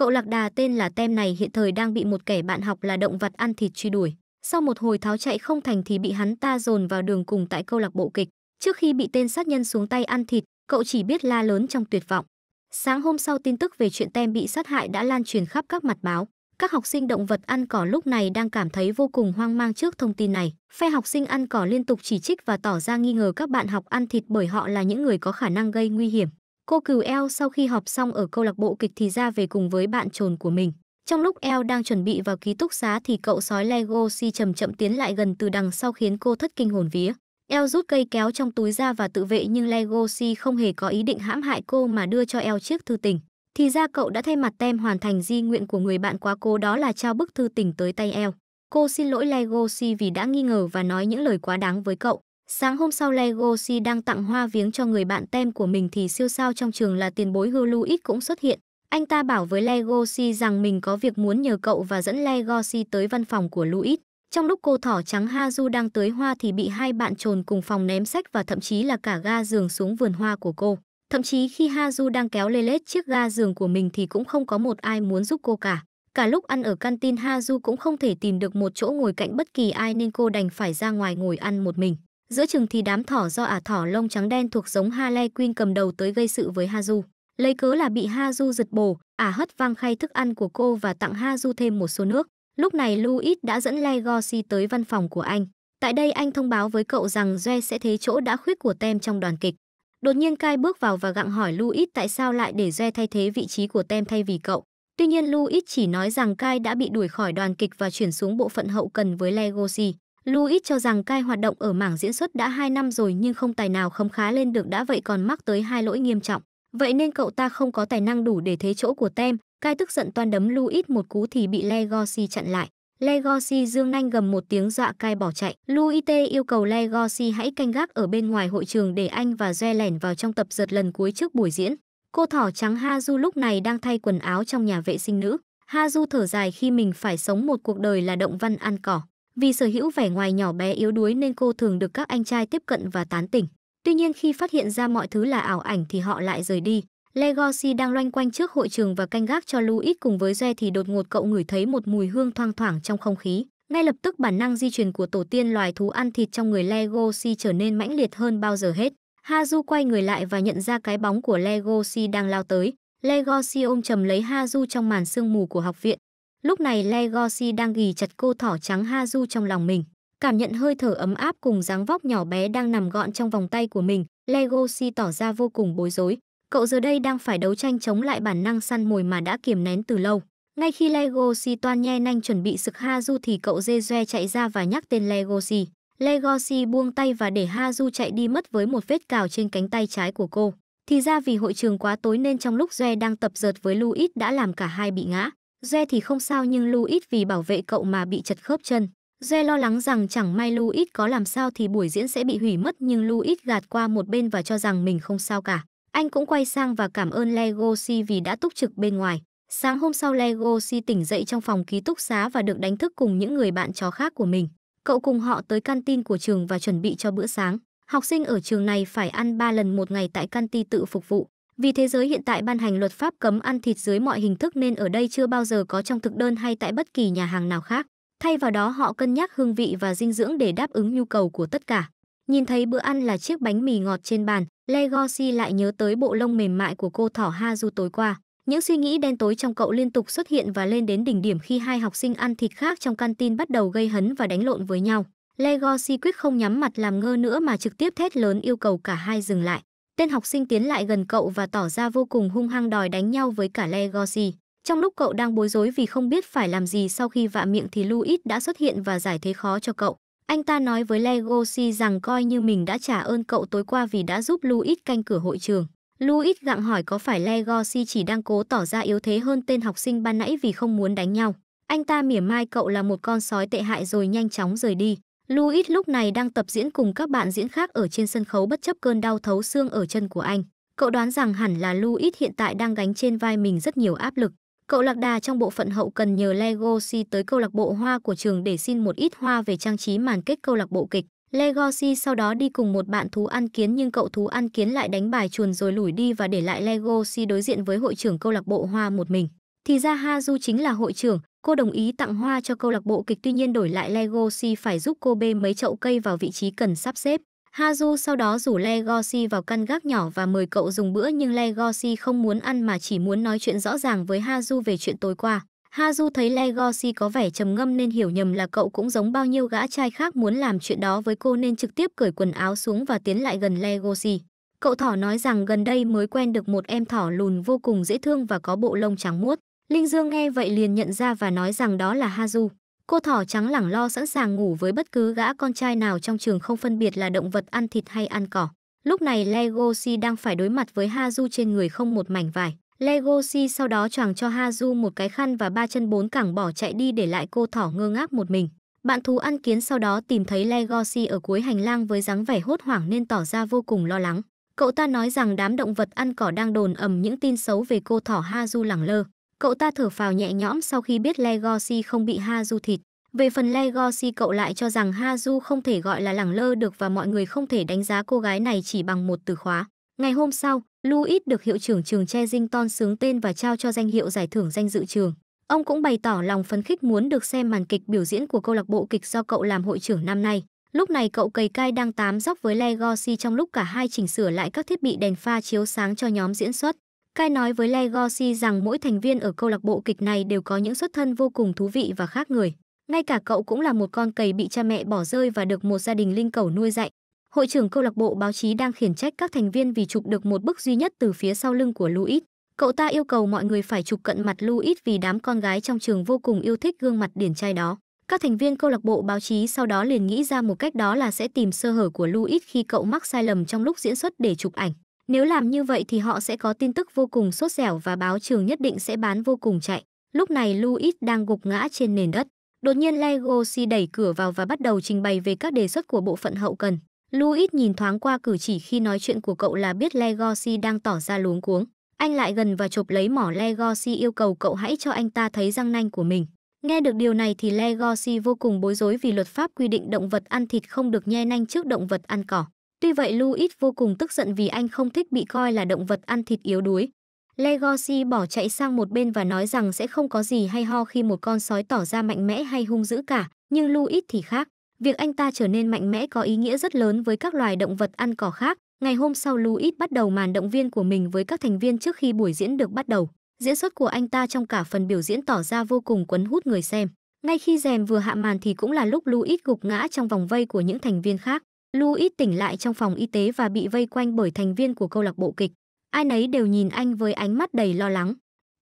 Cậu lạc đà tên là Tem này hiện thời đang bị một kẻ bạn học là động vật ăn thịt truy đuổi. Sau một hồi tháo chạy không thành thì bị hắn ta dồn vào đường cùng tại câu lạc bộ kịch. Trước khi bị tên sát nhân xuống tay ăn thịt, cậu chỉ biết la lớn trong tuyệt vọng. Sáng hôm sau tin tức về chuyện Tem bị sát hại đã lan truyền khắp các mặt báo. Các học sinh động vật ăn cỏ lúc này đang cảm thấy vô cùng hoang mang trước thông tin này. Phe học sinh ăn cỏ liên tục chỉ trích và tỏ ra nghi ngờ các bạn học ăn thịt bởi họ là những người có khả năng gây nguy hiểm. Cô cừu El sau khi họp xong ở câu lạc bộ kịch thì ra về cùng với bạn trồn của mình. Trong lúc El đang chuẩn bị vào ký túc xá thì cậu sói Lego Si chậm chậm tiến lại gần từ đằng sau khiến cô thất kinh hồn vía. El rút cây kéo trong túi ra và tự vệ nhưng Lego Si không hề có ý định hãm hại cô mà đưa cho El chiếc thư tình. Thì ra cậu đã thay mặt tem hoàn thành di nguyện của người bạn quá cố đó là trao bức thư tình tới tay El. Cô xin lỗi Lego Si vì đã nghi ngờ và nói những lời quá đáng với cậu. Sáng hôm sau Legoshi đang tặng hoa viếng cho người bạn tem của mình thì siêu sao trong trường là tiền bối Huluit cũng xuất hiện. Anh ta bảo với Legoshi rằng mình có việc muốn nhờ cậu và dẫn Legoshi tới văn phòng của Luis. Trong lúc cô thỏ trắng Hazu đang tới hoa thì bị hai bạn trồn cùng phòng ném sách và thậm chí là cả ga giường xuống vườn hoa của cô. Thậm chí khi Hazu đang kéo lê lết chiếc ga giường của mình thì cũng không có một ai muốn giúp cô cả. Cả lúc ăn ở canteen Hazu cũng không thể tìm được một chỗ ngồi cạnh bất kỳ ai nên cô đành phải ra ngoài ngồi ăn một mình. Giữa chừng thì đám thỏ do ả thỏ lông trắng đen thuộc giống Harley Quinn cầm đầu tới gây sự với Haju. Lấy cớ là bị Haju giật bổ, ả hất văng khay thức ăn của cô và tặng Haju thêm một số nước. Lúc này Louis đã dẫn Legosi tới văn phòng của anh. Tại đây anh thông báo với cậu rằng Joe sẽ thế chỗ đã khuyết của Tem trong đoàn kịch. Đột nhiên Kai bước vào và gặng hỏi Louis tại sao lại để Joe thay thế vị trí của Tem thay vì cậu. Tuy nhiên Louis chỉ nói rằng Kai đã bị đuổi khỏi đoàn kịch và chuyển xuống bộ phận hậu cần với Legosi. Louis cho rằng Cai hoạt động ở mảng diễn xuất đã 2 năm rồi nhưng không tài nào khấm khá lên được đã vậy còn mắc tới hai lỗi nghiêm trọng. Vậy nên cậu ta không có tài năng đủ để thế chỗ của Tem. Cai tức giận toan đấm Louis một cú thì bị Legosi chặn lại. Legosi dương nanh gầm một tiếng dọa Cai bỏ chạy. Louis T yêu cầu Legosi hãy canh gác ở bên ngoài hội trường để anh và Joe lẻn vào trong tập giật lần cuối trước buổi diễn. Cô thỏ trắng Ha Du lúc này đang thay quần áo trong nhà vệ sinh nữ. Ha Du thở dài khi mình phải sống một cuộc đời là động văn ăn cỏ. Vì sở hữu vẻ ngoài nhỏ bé yếu đuối nên cô thường được các anh trai tiếp cận và tán tỉnh. Tuy nhiên khi phát hiện ra mọi thứ là ảo ảnh thì họ lại rời đi. Legosi đang loanh quanh trước hội trường và canh gác cho Louis cùng với Joe thì đột ngột cậu ngửi thấy một mùi hương thoang thoảng trong không khí. Ngay lập tức bản năng di truyền của tổ tiên loài thú ăn thịt trong người Legosi trở nên mãnh liệt hơn bao giờ hết. Hazu quay người lại và nhận ra cái bóng của Legosi đang lao tới. Legosi ôm chầm lấy Hazu trong màn sương mù của học viện, Lúc này Legoshi đang ghì chặt cô thỏ trắng Haju trong lòng mình. Cảm nhận hơi thở ấm áp cùng dáng vóc nhỏ bé đang nằm gọn trong vòng tay của mình, Legoshi tỏ ra vô cùng bối rối. Cậu giờ đây đang phải đấu tranh chống lại bản năng săn mồi mà đã kiềm nén từ lâu. Ngay khi Legoshi toan nhe nanh chuẩn bị sực Haju thì cậu dê doe chạy ra và nhắc tên Legoshi. Legoshi buông tay và để Haju chạy đi mất với một vết cào trên cánh tay trái của cô. Thì ra vì hội trường quá tối nên trong lúc Doe đang tập dượt với Louis đã làm cả hai bị ngã. Joe thì không sao nhưng Louis vì bảo vệ cậu mà bị chật khớp chân. Joe lo lắng rằng chẳng may Louis có làm sao thì buổi diễn sẽ bị hủy mất nhưng Louis gạt qua một bên và cho rằng mình không sao cả. Anh cũng quay sang và cảm ơn Legosi vì đã túc trực bên ngoài. Sáng hôm sau Legosi tỉnh dậy trong phòng ký túc xá và được đánh thức cùng những người bạn chó khác của mình. Cậu cùng họ tới canteen của trường và chuẩn bị cho bữa sáng. Học sinh ở trường này phải ăn 3 lần một ngày tại canteen tự phục vụ. Vì thế giới hiện tại ban hành luật pháp cấm ăn thịt dưới mọi hình thức nên ở đây chưa bao giờ có trong thực đơn hay tại bất kỳ nhà hàng nào khác. Thay vào đó họ cân nhắc hương vị và dinh dưỡng để đáp ứng nhu cầu của tất cả. Nhìn thấy bữa ăn là chiếc bánh mì ngọt trên bàn, Legosi lại nhớ tới bộ lông mềm mại của cô thỏ Ha Hazu tối qua. Những suy nghĩ đen tối trong cậu liên tục xuất hiện và lên đến đỉnh điểm khi hai học sinh ăn thịt khác trong tin bắt đầu gây hấn và đánh lộn với nhau. Legosi quyết không nhắm mặt làm ngơ nữa mà trực tiếp thét lớn yêu cầu cả hai dừng lại. Tên học sinh tiến lại gần cậu và tỏ ra vô cùng hung hăng đòi đánh nhau với cả Legosi. Trong lúc cậu đang bối rối vì không biết phải làm gì sau khi vạ miệng thì Louis đã xuất hiện và giải thế khó cho cậu. Anh ta nói với Legosi rằng coi như mình đã trả ơn cậu tối qua vì đã giúp Louis canh cửa hội trường. Louis gặng hỏi có phải Legosi chỉ đang cố tỏ ra yếu thế hơn tên học sinh ban nãy vì không muốn đánh nhau. Anh ta mỉa mai cậu là một con sói tệ hại rồi nhanh chóng rời đi. Louis lúc này đang tập diễn cùng các bạn diễn khác ở trên sân khấu bất chấp cơn đau thấu xương ở chân của anh. Cậu đoán rằng hẳn là Louis hiện tại đang gánh trên vai mình rất nhiều áp lực. Cậu lạc đà trong bộ phận hậu cần nhờ Legosi tới câu lạc bộ hoa của trường để xin một ít hoa về trang trí màn kết câu lạc bộ kịch. Legosi sau đó đi cùng một bạn thú ăn kiến nhưng cậu thú ăn kiến lại đánh bài chuồn rồi lủi đi và để lại Legosi đối diện với hội trưởng câu lạc bộ hoa một mình. Thì ra Ha Du chính là hội trưởng, Cô đồng ý tặng hoa cho câu lạc bộ kịch tuy nhiên đổi lại Legoshi phải giúp cô bê mấy chậu cây vào vị trí cần sắp xếp. Hazu sau đó rủ Legoshi vào căn gác nhỏ và mời cậu dùng bữa nhưng Legoshi không muốn ăn mà chỉ muốn nói chuyện rõ ràng với Hazu về chuyện tối qua. Hazu thấy Legoshi có vẻ trầm ngâm nên hiểu nhầm là cậu cũng giống bao nhiêu gã trai khác muốn làm chuyện đó với cô nên trực tiếp cởi quần áo xuống và tiến lại gần Legoshi. Cậu thỏ nói rằng gần đây mới quen được một em thỏ lùn vô cùng dễ thương và có bộ lông trắng muốt. Linh Dương nghe vậy liền nhận ra và nói rằng đó là Hazu. Cô thỏ trắng lẳng lo sẵn sàng ngủ với bất cứ gã con trai nào trong trường không phân biệt là động vật ăn thịt hay ăn cỏ. Lúc này Legoshi đang phải đối mặt với Hazu trên người không một mảnh vải. Legoshi sau đó choàng cho Hazu một cái khăn và ba chân bốn cẳng bỏ chạy đi để lại cô thỏ ngơ ngác một mình. Bạn thú ăn kiến sau đó tìm thấy Legoshi ở cuối hành lang với dáng vẻ hốt hoảng nên tỏ ra vô cùng lo lắng. Cậu ta nói rằng đám động vật ăn cỏ đang đồn ầm những tin xấu về cô thỏ Hazu lẳng lơ. Cậu ta thở phào nhẹ nhõm sau khi biết Legoshi không bị Ha Du thịt. Về phần Legoshi cậu lại cho rằng Ha Du không thể gọi là lẳng lơ được và mọi người không thể đánh giá cô gái này chỉ bằng một từ khóa. Ngày hôm sau, Louis được hiệu trưởng trường Che Dington sướng tên và trao cho danh hiệu giải thưởng danh dự trường. Ông cũng bày tỏ lòng phấn khích muốn được xem màn kịch biểu diễn của câu lạc bộ kịch do cậu làm hội trưởng năm nay. Lúc này cậu cầy cai đang tám dóc với Legoshi trong lúc cả hai chỉnh sửa lại các thiết bị đèn pha chiếu sáng cho nhóm diễn xuất. Kai nói với Legosi rằng mỗi thành viên ở câu lạc bộ kịch này đều có những xuất thân vô cùng thú vị và khác người. Ngay cả cậu cũng là một con cầy bị cha mẹ bỏ rơi và được một gia đình linh cầu nuôi dạy. Hội trưởng câu lạc bộ báo chí đang khiển trách các thành viên vì chụp được một bức duy nhất từ phía sau lưng của Louis. Cậu ta yêu cầu mọi người phải chụp cận mặt Louis vì đám con gái trong trường vô cùng yêu thích gương mặt điển trai đó. Các thành viên câu lạc bộ báo chí sau đó liền nghĩ ra một cách đó là sẽ tìm sơ hở của Louis khi cậu mắc sai lầm trong lúc diễn xuất để chụp ảnh. Nếu làm như vậy thì họ sẽ có tin tức vô cùng sốt dẻo và báo trường nhất định sẽ bán vô cùng chạy. Lúc này Louis đang gục ngã trên nền đất. Đột nhiên Legosi đẩy cửa vào và bắt đầu trình bày về các đề xuất của bộ phận hậu cần. Louis nhìn thoáng qua cử chỉ khi nói chuyện của cậu là biết Legosi đang tỏ ra luống cuống. Anh lại gần và chụp lấy mỏ Legosi yêu cầu cậu hãy cho anh ta thấy răng nanh của mình. Nghe được điều này thì Legosi vô cùng bối rối vì luật pháp quy định động vật ăn thịt không được nhe nanh trước động vật ăn cỏ. Tuy vậy Louis vô cùng tức giận vì anh không thích bị coi là động vật ăn thịt yếu đuối. Legosi bỏ chạy sang một bên và nói rằng sẽ không có gì hay ho khi một con sói tỏ ra mạnh mẽ hay hung dữ cả, nhưng Louis thì khác. Việc anh ta trở nên mạnh mẽ có ý nghĩa rất lớn với các loài động vật ăn cỏ khác. Ngày hôm sau Louis bắt đầu màn động viên của mình với các thành viên trước khi buổi diễn được bắt đầu. Diễn xuất của anh ta trong cả phần biểu diễn tỏ ra vô cùng quấn hút người xem. Ngay khi rèm vừa hạ màn thì cũng là lúc Louis gục ngã trong vòng vây của những thành viên khác. Louis tỉnh lại trong phòng y tế và bị vây quanh bởi thành viên của câu lạc bộ kịch. Ai nấy đều nhìn anh với ánh mắt đầy lo lắng.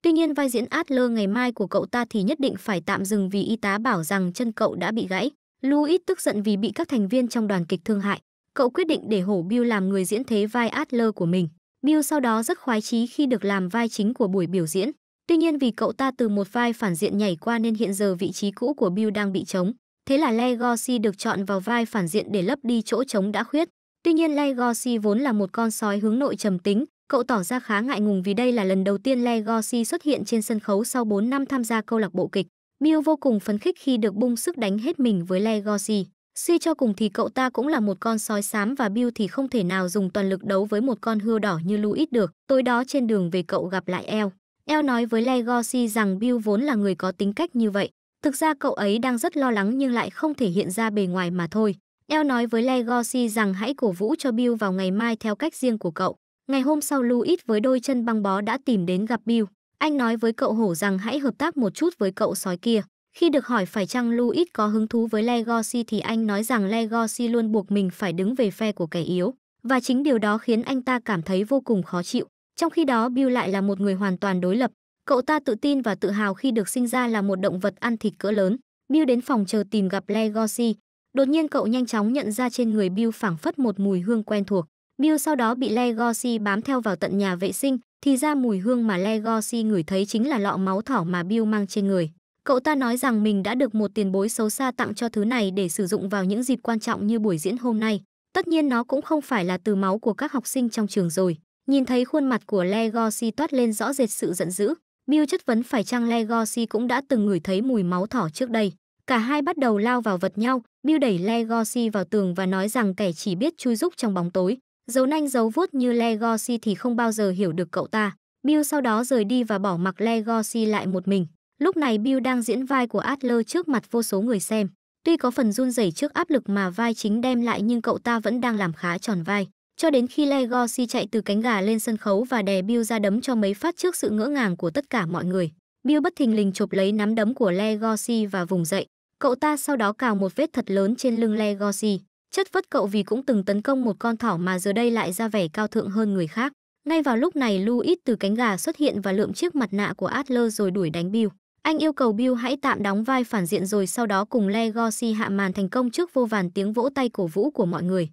Tuy nhiên vai diễn Adler ngày mai của cậu ta thì nhất định phải tạm dừng vì y tá bảo rằng chân cậu đã bị gãy. Louis tức giận vì bị các thành viên trong đoàn kịch thương hại. Cậu quyết định để hổ Bill làm người diễn thế vai Adler của mình. Bill sau đó rất khoái chí khi được làm vai chính của buổi biểu diễn. Tuy nhiên vì cậu ta từ một vai phản diện nhảy qua nên hiện giờ vị trí cũ của Bill đang bị trống. Thế là Legosi được chọn vào vai phản diện để lấp đi chỗ trống đã khuyết. Tuy nhiên Legosi vốn là một con sói hướng nội trầm tính, cậu tỏ ra khá ngại ngùng vì đây là lần đầu tiên Legosi xuất hiện trên sân khấu sau 4 năm tham gia câu lạc bộ kịch. Miu vô cùng phấn khích khi được bung sức đánh hết mình với Legosi. Suy cho cùng thì cậu ta cũng là một con sói xám và Bill thì không thể nào dùng toàn lực đấu với một con hươu đỏ như Louis được. Tối đó trên đường về cậu gặp lại El. El nói với Legosi rằng Bill vốn là người có tính cách như vậy, Thực ra cậu ấy đang rất lo lắng nhưng lại không thể hiện ra bề ngoài mà thôi. Eo nói với Legosi rằng hãy cổ vũ cho Bill vào ngày mai theo cách riêng của cậu. Ngày hôm sau Louis với đôi chân băng bó đã tìm đến gặp Bill. Anh nói với cậu hổ rằng hãy hợp tác một chút với cậu sói kia. Khi được hỏi phải chăng Louis có hứng thú với Legosi thì anh nói rằng Legosi luôn buộc mình phải đứng về phe của kẻ yếu. Và chính điều đó khiến anh ta cảm thấy vô cùng khó chịu. Trong khi đó Bill lại là một người hoàn toàn đối lập. Cậu ta tự tin và tự hào khi được sinh ra là một động vật ăn thịt cỡ lớn. Bill đến phòng chờ tìm gặp Legosi. Đột nhiên cậu nhanh chóng nhận ra trên người Bill phảng phất một mùi hương quen thuộc. Bill sau đó bị Legosi bám theo vào tận nhà vệ sinh, thì ra mùi hương mà Legosi ngửi thấy chính là lọ máu thỏ mà Bill mang trên người. Cậu ta nói rằng mình đã được một tiền bối xấu xa tặng cho thứ này để sử dụng vào những dịp quan trọng như buổi diễn hôm nay. Tất nhiên nó cũng không phải là từ máu của các học sinh trong trường rồi. Nhìn thấy khuôn mặt của Legosi toát lên rõ rệt sự giận dữ, Mew chất vấn phải chăng Legosi cũng đã từng ngửi thấy mùi máu thỏ trước đây. Cả hai bắt đầu lao vào vật nhau, Mew đẩy Legosi vào tường và nói rằng kẻ chỉ biết chui rúc trong bóng tối. Dấu nanh dấu vuốt như Legosi thì không bao giờ hiểu được cậu ta. Mew sau đó rời đi và bỏ mặc Legosi lại một mình. Lúc này Bill đang diễn vai của Adler trước mặt vô số người xem. Tuy có phần run rẩy trước áp lực mà vai chính đem lại nhưng cậu ta vẫn đang làm khá tròn vai cho đến khi Legosi chạy từ cánh gà lên sân khấu và đè Bill ra đấm cho mấy phát trước sự ngỡ ngàng của tất cả mọi người. Bill bất thình lình chụp lấy nắm đấm của Legosi và vùng dậy. Cậu ta sau đó cào một vết thật lớn trên lưng Legosi. Chất vất cậu vì cũng từng tấn công một con thỏ mà giờ đây lại ra vẻ cao thượng hơn người khác. Ngay vào lúc này Louis từ cánh gà xuất hiện và lượm chiếc mặt nạ của Adler rồi đuổi đánh Bill. Anh yêu cầu Bill hãy tạm đóng vai phản diện rồi sau đó cùng Legosi hạ màn thành công trước vô vàn tiếng vỗ tay cổ vũ của mọi người.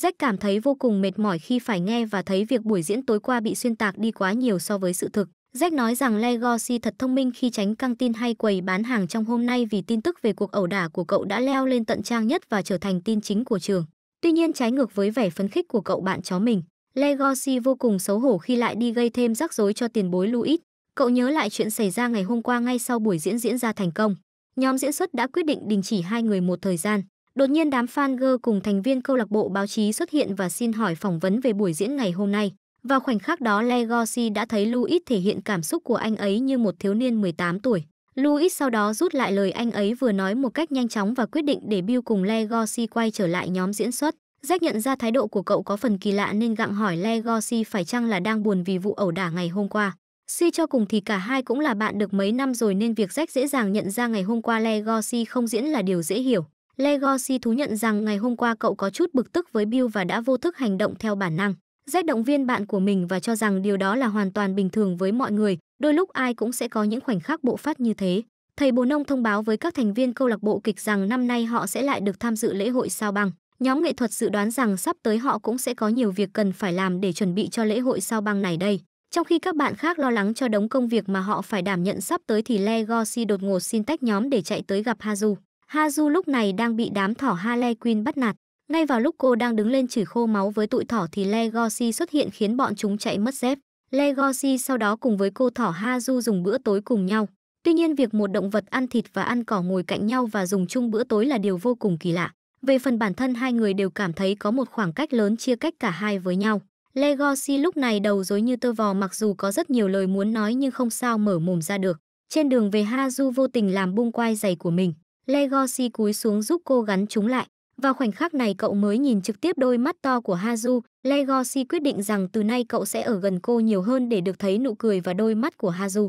Jack cảm thấy vô cùng mệt mỏi khi phải nghe và thấy việc buổi diễn tối qua bị xuyên tạc đi quá nhiều so với sự thực. Jack nói rằng Legacy thật thông minh khi tránh căng tin hay quầy bán hàng trong hôm nay vì tin tức về cuộc ẩu đả của cậu đã leo lên tận trang nhất và trở thành tin chính của trường. Tuy nhiên trái ngược với vẻ phấn khích của cậu bạn chó mình, Legacy vô cùng xấu hổ khi lại đi gây thêm rắc rối cho tiền bối Louis. Cậu nhớ lại chuyện xảy ra ngày hôm qua ngay sau buổi diễn diễn ra thành công. Nhóm diễn xuất đã quyết định đình chỉ hai người một thời gian. Đột nhiên đám fan girl cùng thành viên câu lạc bộ báo chí xuất hiện và xin hỏi phỏng vấn về buổi diễn ngày hôm nay. Vào khoảnh khắc đó Legacy đã thấy Louis thể hiện cảm xúc của anh ấy như một thiếu niên 18 tuổi. Louis sau đó rút lại lời anh ấy vừa nói một cách nhanh chóng và quyết định để Bill cùng Legacy quay trở lại nhóm diễn xuất. Jack nhận ra thái độ của cậu có phần kỳ lạ nên gặng hỏi Legacy phải chăng là đang buồn vì vụ ẩu đả ngày hôm qua. Suy cho cùng thì cả hai cũng là bạn được mấy năm rồi nên việc Jack dễ dàng nhận ra ngày hôm qua Legacy không diễn là điều dễ hiểu. Legosi thú nhận rằng ngày hôm qua cậu có chút bực tức với Bill và đã vô thức hành động theo bản năng. Jack động viên bạn của mình và cho rằng điều đó là hoàn toàn bình thường với mọi người, đôi lúc ai cũng sẽ có những khoảnh khắc bộ phát như thế. Thầy Bồ Nông thông báo với các thành viên câu lạc bộ kịch rằng năm nay họ sẽ lại được tham dự lễ hội sao băng. Nhóm nghệ thuật dự đoán rằng sắp tới họ cũng sẽ có nhiều việc cần phải làm để chuẩn bị cho lễ hội sao băng này đây. Trong khi các bạn khác lo lắng cho đống công việc mà họ phải đảm nhận sắp tới thì Legosi đột ngột xin tách nhóm để chạy tới gặp Haju. Ha Du lúc này đang bị đám thỏ Harley Quinn bắt nạt. Ngay vào lúc cô đang đứng lên chửi khô máu với tụi thỏ thì Legosi xuất hiện khiến bọn chúng chạy mất dép. Legosi sau đó cùng với cô thỏ Ha Du dùng bữa tối cùng nhau. Tuy nhiên việc một động vật ăn thịt và ăn cỏ ngồi cạnh nhau và dùng chung bữa tối là điều vô cùng kỳ lạ. Về phần bản thân hai người đều cảm thấy có một khoảng cách lớn chia cách cả hai với nhau. Legosi lúc này đầu dối như tơ vò mặc dù có rất nhiều lời muốn nói nhưng không sao mở mồm ra được. Trên đường về Ha Du vô tình làm bung quai giày của mình. Legoshi cúi xuống giúp cô gắn chúng lại. Vào khoảnh khắc này cậu mới nhìn trực tiếp đôi mắt to của Hazu, Legoshi quyết định rằng từ nay cậu sẽ ở gần cô nhiều hơn để được thấy nụ cười và đôi mắt của Hazu.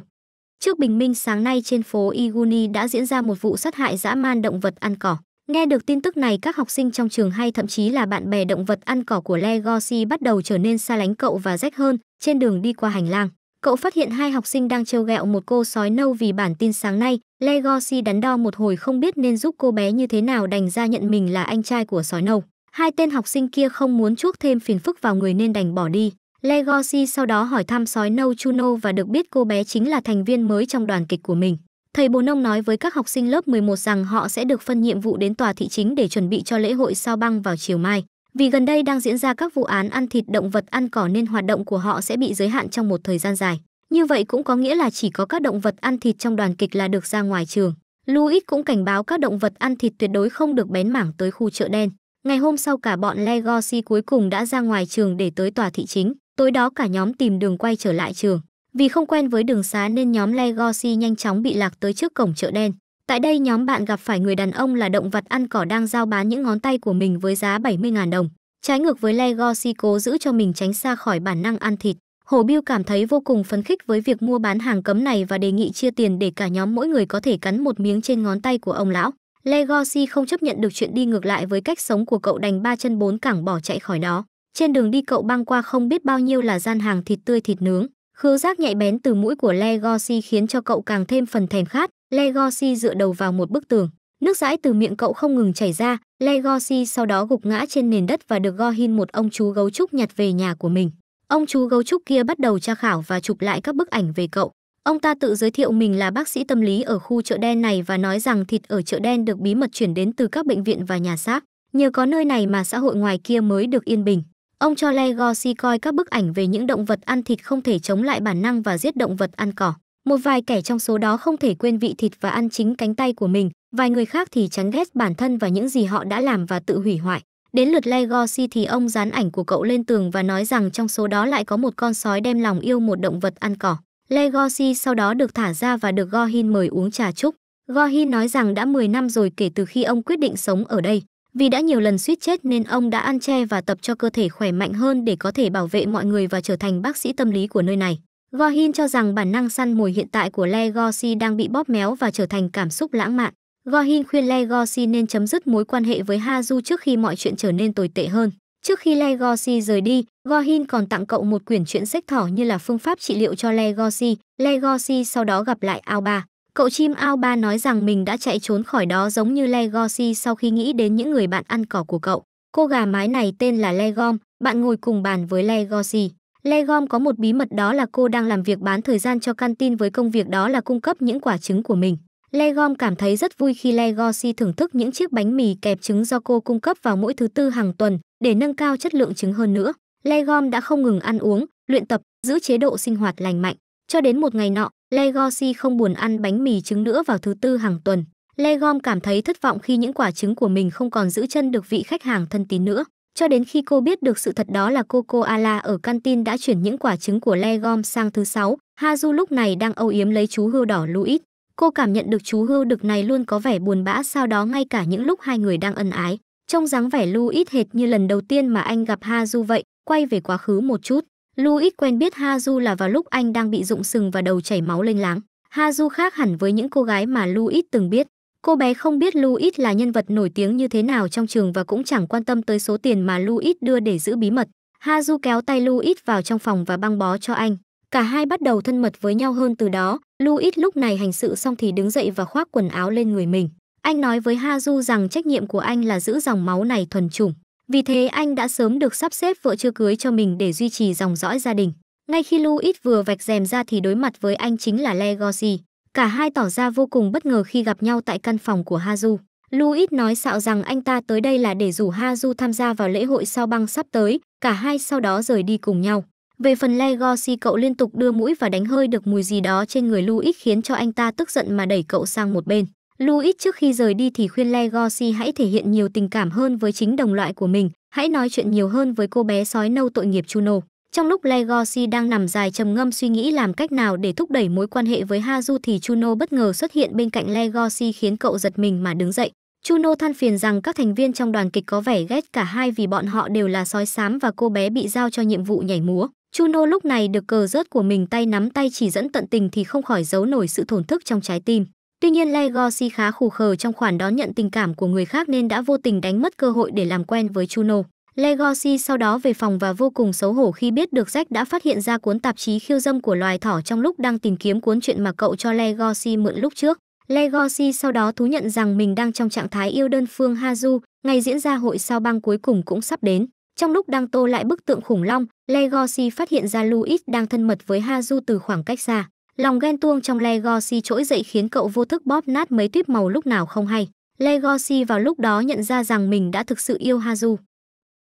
Trước bình minh sáng nay trên phố Iguni đã diễn ra một vụ sát hại dã man động vật ăn cỏ. Nghe được tin tức này các học sinh trong trường hay thậm chí là bạn bè động vật ăn cỏ của Legoshi bắt đầu trở nên xa lánh cậu và rách hơn trên đường đi qua hành lang cậu phát hiện hai học sinh đang trêu ghẹo một cô sói nâu vì bản tin sáng nay. Legosi đắn đo một hồi không biết nên giúp cô bé như thế nào đành ra nhận mình là anh trai của sói nâu. Hai tên học sinh kia không muốn chuốc thêm phiền phức vào người nên đành bỏ đi. Legosi sau đó hỏi thăm sói nâu Chuno và được biết cô bé chính là thành viên mới trong đoàn kịch của mình. Thầy Bồ Nông nói với các học sinh lớp 11 rằng họ sẽ được phân nhiệm vụ đến tòa thị chính để chuẩn bị cho lễ hội sao băng vào chiều mai. Vì gần đây đang diễn ra các vụ án ăn thịt động vật ăn cỏ nên hoạt động của họ sẽ bị giới hạn trong một thời gian dài. Như vậy cũng có nghĩa là chỉ có các động vật ăn thịt trong đoàn kịch là được ra ngoài trường. Louis cũng cảnh báo các động vật ăn thịt tuyệt đối không được bén mảng tới khu chợ đen. Ngày hôm sau cả bọn Legosi cuối cùng đã ra ngoài trường để tới tòa thị chính. Tối đó cả nhóm tìm đường quay trở lại trường. Vì không quen với đường xá nên nhóm Legosi nhanh chóng bị lạc tới trước cổng chợ đen. Tại đây nhóm bạn gặp phải người đàn ông là động vật ăn cỏ đang giao bán những ngón tay của mình với giá 70.000 đồng. Trái ngược với Lego si cố giữ cho mình tránh xa khỏi bản năng ăn thịt, Hồ Biêu cảm thấy vô cùng phấn khích với việc mua bán hàng cấm này và đề nghị chia tiền để cả nhóm mỗi người có thể cắn một miếng trên ngón tay của ông lão. Legoshi không chấp nhận được chuyện đi ngược lại với cách sống của cậu đành ba chân bốn cẳng bỏ chạy khỏi đó. Trên đường đi cậu băng qua không biết bao nhiêu là gian hàng thịt tươi thịt nướng. Khứu giác nhạy bén từ mũi của Legosi khiến cho cậu càng thêm phần thèm khát. Legosi dựa đầu vào một bức tường. Nước dãi từ miệng cậu không ngừng chảy ra. Legosi sau đó gục ngã trên nền đất và được Gohin một ông chú gấu trúc nhặt về nhà của mình. Ông chú gấu trúc kia bắt đầu tra khảo và chụp lại các bức ảnh về cậu. Ông ta tự giới thiệu mình là bác sĩ tâm lý ở khu chợ đen này và nói rằng thịt ở chợ đen được bí mật chuyển đến từ các bệnh viện và nhà xác. Nhờ có nơi này mà xã hội ngoài kia mới được yên bình. Ông cho Legosi coi các bức ảnh về những động vật ăn thịt không thể chống lại bản năng và giết động vật ăn cỏ. Một vài kẻ trong số đó không thể quên vị thịt và ăn chính cánh tay của mình, vài người khác thì chán ghét bản thân và những gì họ đã làm và tự hủy hoại. Đến lượt Legosi thì ông dán ảnh của cậu lên tường và nói rằng trong số đó lại có một con sói đem lòng yêu một động vật ăn cỏ. Legosi sau đó được thả ra và được Gohin mời uống trà chúc. Gohin nói rằng đã 10 năm rồi kể từ khi ông quyết định sống ở đây. Vì đã nhiều lần suýt chết nên ông đã ăn che và tập cho cơ thể khỏe mạnh hơn để có thể bảo vệ mọi người và trở thành bác sĩ tâm lý của nơi này. Gohin cho rằng bản năng săn mồi hiện tại của Legoshi đang bị bóp méo và trở thành cảm xúc lãng mạn. Gohin khuyên Legoshi nên chấm dứt mối quan hệ với Hazu trước khi mọi chuyện trở nên tồi tệ hơn. Trước khi Legoshi rời đi, Gohin còn tặng cậu một quyển truyện sách thỏ như là phương pháp trị liệu cho Legoshi. Legoshi sau đó gặp lại Aoba. Cậu chim ao ba nói rằng mình đã chạy trốn khỏi đó giống như Legosi sau khi nghĩ đến những người bạn ăn cỏ của cậu. Cô gà mái này tên là Legom, bạn ngồi cùng bàn với Legosi. Legom có một bí mật đó là cô đang làm việc bán thời gian cho canteen với công việc đó là cung cấp những quả trứng của mình. Legom cảm thấy rất vui khi Legosi thưởng thức những chiếc bánh mì kẹp trứng do cô cung cấp vào mỗi thứ tư hàng tuần để nâng cao chất lượng trứng hơn nữa. Legom đã không ngừng ăn uống, luyện tập, giữ chế độ sinh hoạt lành mạnh. Cho đến một ngày nọ, Legosi không buồn ăn bánh mì trứng nữa vào thứ tư hàng tuần. Legom cảm thấy thất vọng khi những quả trứng của mình không còn giữ chân được vị khách hàng thân tín nữa. Cho đến khi cô biết được sự thật đó là Coco Ala ở canteen đã chuyển những quả trứng của Legom sang thứ sáu, Hazu lúc này đang âu yếm lấy chú hươu đỏ Louis. Cô cảm nhận được chú hươu đực này luôn có vẻ buồn bã sau đó ngay cả những lúc hai người đang ân ái. Trông dáng vẻ Louis hệt như lần đầu tiên mà anh gặp Hazu vậy, quay về quá khứ một chút. Louis quen biết Haju là vào lúc anh đang bị rụng sừng và đầu chảy máu lênh láng. Haju khác hẳn với những cô gái mà Louis từng biết. Cô bé không biết Louis là nhân vật nổi tiếng như thế nào trong trường và cũng chẳng quan tâm tới số tiền mà Louis đưa để giữ bí mật. Haju kéo tay Louis vào trong phòng và băng bó cho anh. Cả hai bắt đầu thân mật với nhau hơn từ đó. Louis lúc này hành sự xong thì đứng dậy và khoác quần áo lên người mình. Anh nói với Haju rằng trách nhiệm của anh là giữ dòng máu này thuần chủng. Vì thế anh đã sớm được sắp xếp vợ chưa cưới cho mình để duy trì dòng dõi gia đình. Ngay khi Louis vừa vạch rèm ra thì đối mặt với anh chính là Legosi. Cả hai tỏ ra vô cùng bất ngờ khi gặp nhau tại căn phòng của Hazu. Louis nói xạo rằng anh ta tới đây là để rủ Hazu tham gia vào lễ hội sao băng sắp tới, cả hai sau đó rời đi cùng nhau. Về phần Legosi cậu liên tục đưa mũi và đánh hơi được mùi gì đó trên người Louis khiến cho anh ta tức giận mà đẩy cậu sang một bên. Louis trước khi rời đi thì khuyên Legosi hãy thể hiện nhiều tình cảm hơn với chính đồng loại của mình, hãy nói chuyện nhiều hơn với cô bé sói nâu tội nghiệp Chuno. Trong lúc Legosi đang nằm dài trầm ngâm suy nghĩ làm cách nào để thúc đẩy mối quan hệ với HaJu thì Chuno bất ngờ xuất hiện bên cạnh Legosi khiến cậu giật mình mà đứng dậy. Chuno than phiền rằng các thành viên trong đoàn kịch có vẻ ghét cả hai vì bọn họ đều là sói xám và cô bé bị giao cho nhiệm vụ nhảy múa. Chuno lúc này được cờ rớt của mình tay nắm tay chỉ dẫn tận tình thì không khỏi giấu nổi sự thổn thức trong trái tim. Tuy nhiên Legacy khá khủ khờ trong khoản đón nhận tình cảm của người khác nên đã vô tình đánh mất cơ hội để làm quen với Chuno. Legacy sau đó về phòng và vô cùng xấu hổ khi biết được Jack đã phát hiện ra cuốn tạp chí khiêu dâm của loài thỏ trong lúc đang tìm kiếm cuốn truyện mà cậu cho Legacy mượn lúc trước. Legacy sau đó thú nhận rằng mình đang trong trạng thái yêu đơn phương Haju, ngày diễn ra hội sao băng cuối cùng cũng sắp đến. Trong lúc đang tô lại bức tượng khủng long, Legacy phát hiện ra Louis đang thân mật với Haju từ khoảng cách xa. Lòng ghen tuông trong Legosi trỗi dậy khiến cậu vô thức bóp nát mấy tuyết màu lúc nào không hay. Legosi vào lúc đó nhận ra rằng mình đã thực sự yêu Hazu.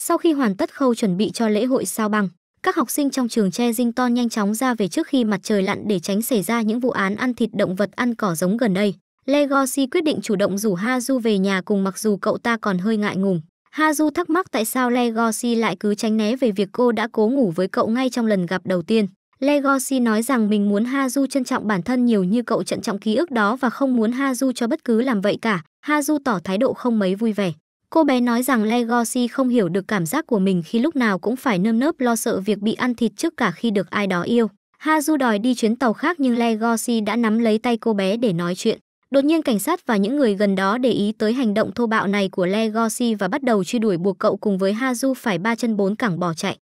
Sau khi hoàn tất khâu chuẩn bị cho lễ hội sao băng, các học sinh trong trường Che Jington nhanh chóng ra về trước khi mặt trời lặn để tránh xảy ra những vụ án ăn thịt động vật ăn cỏ giống gần đây. Legosi quyết định chủ động rủ Hazu về nhà cùng mặc dù cậu ta còn hơi ngại ngùng. Hazu thắc mắc tại sao Legosi lại cứ tránh né về việc cô đã cố ngủ với cậu ngay trong lần gặp đầu tiên. Legosi nói rằng mình muốn Haju trân trọng bản thân nhiều như cậu trân trọng ký ức đó và không muốn Haju cho bất cứ làm vậy cả. Haju tỏ thái độ không mấy vui vẻ. Cô bé nói rằng Legosi không hiểu được cảm giác của mình khi lúc nào cũng phải nơm nớp lo sợ việc bị ăn thịt trước cả khi được ai đó yêu. Haju đòi đi chuyến tàu khác nhưng Legosi đã nắm lấy tay cô bé để nói chuyện. Đột nhiên cảnh sát và những người gần đó để ý tới hành động thô bạo này của Legosi và bắt đầu truy đuổi buộc cậu cùng với Haju phải ba chân bốn cẳng bỏ chạy.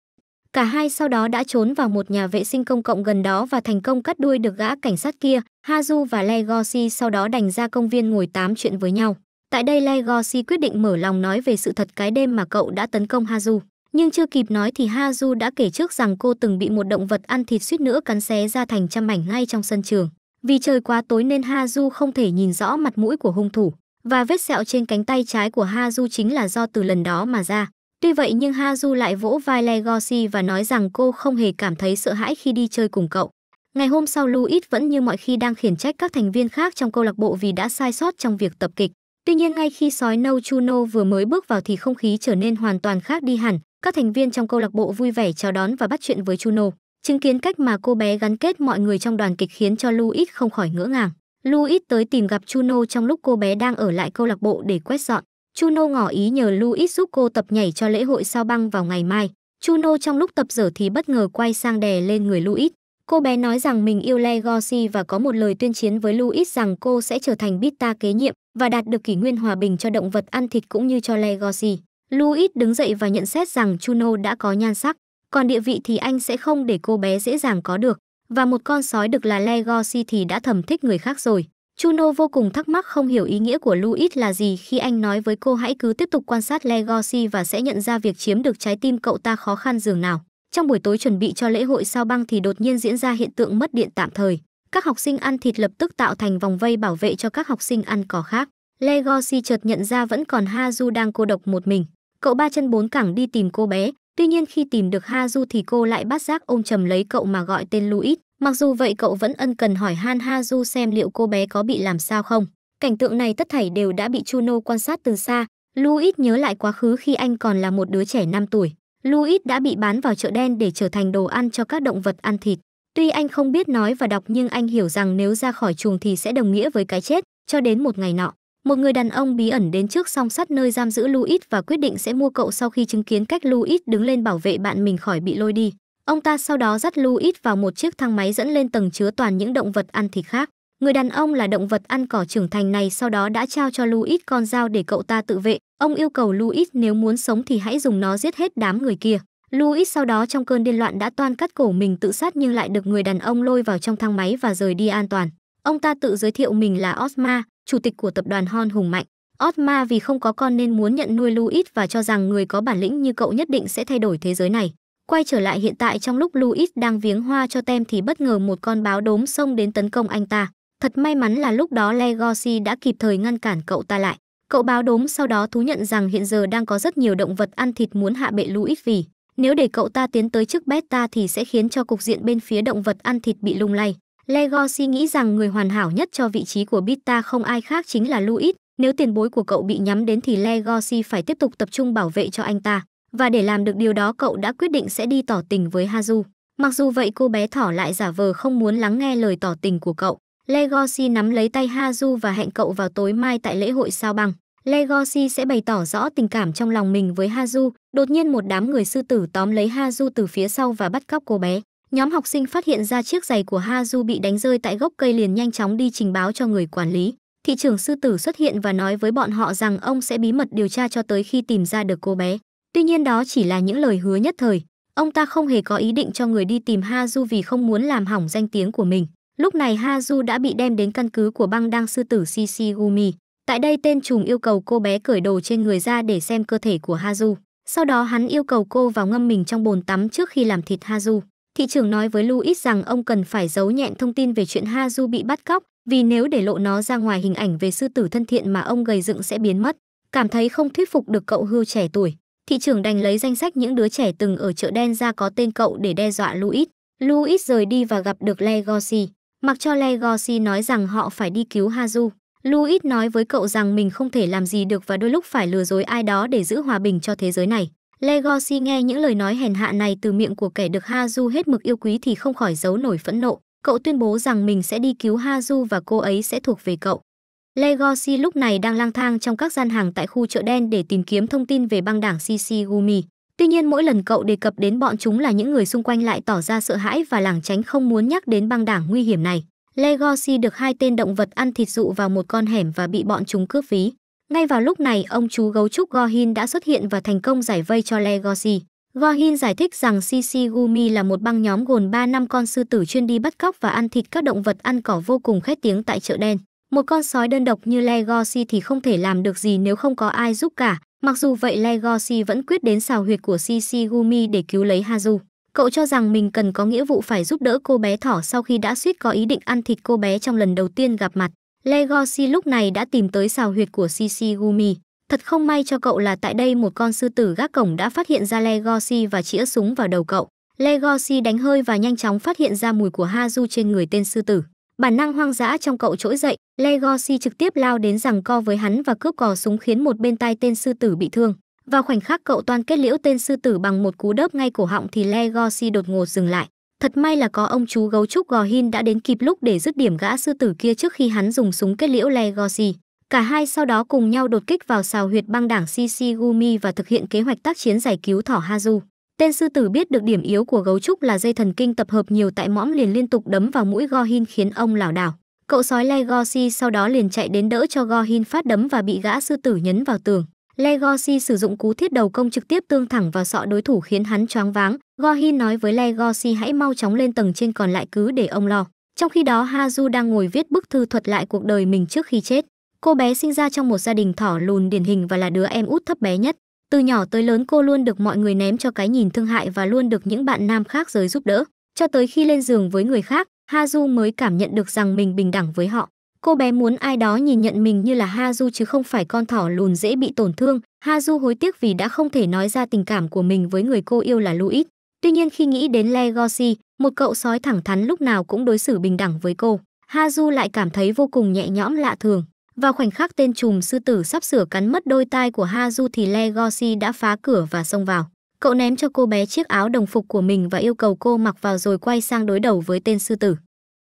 Cả hai sau đó đã trốn vào một nhà vệ sinh công cộng gần đó và thành công cắt đuôi được gã cảnh sát kia. Hazu và Legoshi sau đó đành ra công viên ngồi tám chuyện với nhau. Tại đây Legoshi quyết định mở lòng nói về sự thật cái đêm mà cậu đã tấn công Hazu. Nhưng chưa kịp nói thì Hazu đã kể trước rằng cô từng bị một động vật ăn thịt suýt nữa cắn xé ra thành trăm mảnh ngay trong sân trường. Vì trời quá tối nên Hazu không thể nhìn rõ mặt mũi của hung thủ. Và vết sẹo trên cánh tay trái của Hazu chính là do từ lần đó mà ra. Tuy vậy nhưng Ha Du lại vỗ vai Legosi và nói rằng cô không hề cảm thấy sợ hãi khi đi chơi cùng cậu. Ngày hôm sau Louis vẫn như mọi khi đang khiển trách các thành viên khác trong câu lạc bộ vì đã sai sót trong việc tập kịch. Tuy nhiên ngay khi sói nâu Chuno vừa mới bước vào thì không khí trở nên hoàn toàn khác đi hẳn. Các thành viên trong câu lạc bộ vui vẻ chào đón và bắt chuyện với Chuno. Chứng kiến cách mà cô bé gắn kết mọi người trong đoàn kịch khiến cho Louis không khỏi ngỡ ngàng. Louis tới tìm gặp Chuno trong lúc cô bé đang ở lại câu lạc bộ để quét dọn. Chuno ngỏ ý nhờ Louis giúp cô tập nhảy cho lễ hội sao băng vào ngày mai. Chuno trong lúc tập dở thì bất ngờ quay sang đè lên người Louis. Cô bé nói rằng mình yêu Legosi và có một lời tuyên chiến với Louis rằng cô sẽ trở thành Bita kế nhiệm và đạt được kỷ nguyên hòa bình cho động vật ăn thịt cũng như cho Legosi. Louis đứng dậy và nhận xét rằng Chuno đã có nhan sắc, còn địa vị thì anh sẽ không để cô bé dễ dàng có được. Và một con sói được là Legosi thì đã thầm thích người khác rồi. Juno vô cùng thắc mắc không hiểu ý nghĩa của Louis là gì khi anh nói với cô hãy cứ tiếp tục quan sát Legacy và sẽ nhận ra việc chiếm được trái tim cậu ta khó khăn dường nào. Trong buổi tối chuẩn bị cho lễ hội sao băng thì đột nhiên diễn ra hiện tượng mất điện tạm thời. Các học sinh ăn thịt lập tức tạo thành vòng vây bảo vệ cho các học sinh ăn cỏ khác. Legacy chợt nhận ra vẫn còn HaJu đang cô độc một mình. Cậu ba chân bốn cẳng đi tìm cô bé, tuy nhiên khi tìm được HaJu thì cô lại bắt giác ôm chầm lấy cậu mà gọi tên Louis. Mặc dù vậy cậu vẫn ân cần hỏi Han Ha Du xem liệu cô bé có bị làm sao không. Cảnh tượng này tất thảy đều đã bị Chuno quan sát từ xa. Louis nhớ lại quá khứ khi anh còn là một đứa trẻ 5 tuổi. Louis đã bị bán vào chợ đen để trở thành đồ ăn cho các động vật ăn thịt. Tuy anh không biết nói và đọc nhưng anh hiểu rằng nếu ra khỏi chuồng thì sẽ đồng nghĩa với cái chết, cho đến một ngày nọ. Một người đàn ông bí ẩn đến trước song sắt nơi giam giữ Louis và quyết định sẽ mua cậu sau khi chứng kiến cách Louis đứng lên bảo vệ bạn mình khỏi bị lôi đi. Ông ta sau đó dắt Louis vào một chiếc thang máy dẫn lên tầng chứa toàn những động vật ăn thịt khác. Người đàn ông là động vật ăn cỏ trưởng thành này sau đó đã trao cho Louis con dao để cậu ta tự vệ. Ông yêu cầu Louis nếu muốn sống thì hãy dùng nó giết hết đám người kia. Louis sau đó trong cơn điên loạn đã toan cắt cổ mình tự sát nhưng lại được người đàn ông lôi vào trong thang máy và rời đi an toàn. Ông ta tự giới thiệu mình là Osma, chủ tịch của tập đoàn Hon Hùng Mạnh. Osma vì không có con nên muốn nhận nuôi Louis và cho rằng người có bản lĩnh như cậu nhất định sẽ thay đổi thế giới này. Quay trở lại hiện tại trong lúc Louis đang viếng hoa cho tem thì bất ngờ một con báo đốm xông đến tấn công anh ta. Thật may mắn là lúc đó Legosi đã kịp thời ngăn cản cậu ta lại. Cậu báo đốm sau đó thú nhận rằng hiện giờ đang có rất nhiều động vật ăn thịt muốn hạ bệ Louis vì nếu để cậu ta tiến tới trước Beta thì sẽ khiến cho cục diện bên phía động vật ăn thịt bị lung lay. Legosi nghĩ rằng người hoàn hảo nhất cho vị trí của Beta không ai khác chính là Louis. Nếu tiền bối của cậu bị nhắm đến thì Legosi phải tiếp tục tập trung bảo vệ cho anh ta và để làm được điều đó cậu đã quyết định sẽ đi tỏ tình với Hazu. Mặc dù vậy cô bé thỏ lại giả vờ không muốn lắng nghe lời tỏ tình của cậu. Legoshi nắm lấy tay Hazu và hẹn cậu vào tối mai tại lễ hội sao băng. Legoshi sẽ bày tỏ rõ tình cảm trong lòng mình với Hazu. Đột nhiên một đám người sư tử tóm lấy Hazu từ phía sau và bắt cóc cô bé. Nhóm học sinh phát hiện ra chiếc giày của Hazu bị đánh rơi tại gốc cây liền nhanh chóng đi trình báo cho người quản lý. Thị trưởng sư tử xuất hiện và nói với bọn họ rằng ông sẽ bí mật điều tra cho tới khi tìm ra được cô bé. Tuy nhiên đó chỉ là những lời hứa nhất thời. Ông ta không hề có ý định cho người đi tìm Ha Du vì không muốn làm hỏng danh tiếng của mình. Lúc này Ha Du đã bị đem đến căn cứ của băng đang sư tử Shishigumi. Tại đây tên trùng yêu cầu cô bé cởi đồ trên người ra để xem cơ thể của Ha Du. Sau đó hắn yêu cầu cô vào ngâm mình trong bồn tắm trước khi làm thịt Ha Du. Thị trưởng nói với Louis rằng ông cần phải giấu nhẹn thông tin về chuyện Ha Du bị bắt cóc, vì nếu để lộ nó ra ngoài hình ảnh về sư tử thân thiện mà ông gầy dựng sẽ biến mất. Cảm thấy không thuyết phục được cậu hưu trẻ tuổi, thị trưởng đành lấy danh sách những đứa trẻ từng ở chợ đen ra có tên cậu để đe dọa Louis. Louis rời đi và gặp được Legosi, mặc cho Legosi nói rằng họ phải đi cứu HaJu. Louis nói với cậu rằng mình không thể làm gì được và đôi lúc phải lừa dối ai đó để giữ hòa bình cho thế giới này. Legosi nghe những lời nói hèn hạ này từ miệng của kẻ được HaJu hết mực yêu quý thì không khỏi giấu nổi phẫn nộ. Cậu tuyên bố rằng mình sẽ đi cứu HaJu và cô ấy sẽ thuộc về cậu. Legosi lúc này đang lang thang trong các gian hàng tại khu chợ đen để tìm kiếm thông tin về băng đảng Shishigumi. Tuy nhiên mỗi lần cậu đề cập đến bọn chúng là những người xung quanh lại tỏ ra sợ hãi và lảng tránh không muốn nhắc đến băng đảng nguy hiểm này. Legosi được hai tên động vật ăn thịt dụ vào một con hẻm và bị bọn chúng cướp ví. Ngay vào lúc này, ông chú gấu trúc Gohin đã xuất hiện và thành công giải vây cho Legosi. Gohin giải thích rằng Shishigumi là một băng nhóm gồm 3 năm con sư tử chuyên đi bắt cóc và ăn thịt các động vật ăn cỏ vô cùng khét tiếng tại chợ đen. Một con sói đơn độc như Legacy thì không thể làm được gì nếu không có ai giúp cả. Mặc dù vậy Legacy vẫn quyết đến xào huyệt của Shishigumi để cứu lấy Hazu. Cậu cho rằng mình cần có nghĩa vụ phải giúp đỡ cô bé thỏ sau khi đã suýt có ý định ăn thịt cô bé trong lần đầu tiên gặp mặt. Legacy lúc này đã tìm tới xào huyệt của Shishigumi. Thật không may cho cậu là tại đây một con sư tử gác cổng đã phát hiện ra Legacy và chĩa súng vào đầu cậu. Legacy đánh hơi và nhanh chóng phát hiện ra mùi của Hazu trên người tên sư tử. Bản năng hoang dã trong cậu trỗi dậy, Legosi trực tiếp lao đến rằng co với hắn và cướp cò súng khiến một bên tai tên sư tử bị thương. Vào khoảnh khắc cậu toan kết liễu tên sư tử bằng một cú đớp ngay cổ họng thì Legosi đột ngột dừng lại. Thật may là có ông chú gấu trúc gò hin đã đến kịp lúc để dứt điểm gã sư tử kia trước khi hắn dùng súng kết liễu Legosi. Cả hai sau đó cùng nhau đột kích vào xào huyệt băng đảng Shishigumi và thực hiện kế hoạch tác chiến giải cứu thỏ Hazu. Tên sư tử biết được điểm yếu của gấu trúc là dây thần kinh tập hợp nhiều tại mõm liền liên tục đấm vào mũi Gohin khiến ông lảo đảo. Cậu sói Legosi sau đó liền chạy đến đỡ cho Gohin phát đấm và bị gã sư tử nhấn vào tường. Legosi sử dụng cú thiết đầu công trực tiếp tương thẳng vào sọ đối thủ khiến hắn choáng váng. Gohin nói với Legosi hãy mau chóng lên tầng trên còn lại cứ để ông lo. Trong khi đó haju đang ngồi viết bức thư thuật lại cuộc đời mình trước khi chết. Cô bé sinh ra trong một gia đình thỏ lùn điển hình và là đứa em út thấp bé nhất. Từ nhỏ tới lớn cô luôn được mọi người ném cho cái nhìn thương hại và luôn được những bạn nam khác giới giúp đỡ. Cho tới khi lên giường với người khác, Ha Du mới cảm nhận được rằng mình bình đẳng với họ. Cô bé muốn ai đó nhìn nhận mình như là Ha Du chứ không phải con thỏ lùn dễ bị tổn thương. Ha Du hối tiếc vì đã không thể nói ra tình cảm của mình với người cô yêu là Louis. Tuy nhiên khi nghĩ đến Legosi, một cậu sói thẳng thắn lúc nào cũng đối xử bình đẳng với cô, Ha Du lại cảm thấy vô cùng nhẹ nhõm lạ thường. Vào khoảnh khắc tên trùm sư tử sắp sửa cắn mất đôi tai của Hazu thì Legoshi đã phá cửa và xông vào. Cậu ném cho cô bé chiếc áo đồng phục của mình và yêu cầu cô mặc vào rồi quay sang đối đầu với tên sư tử.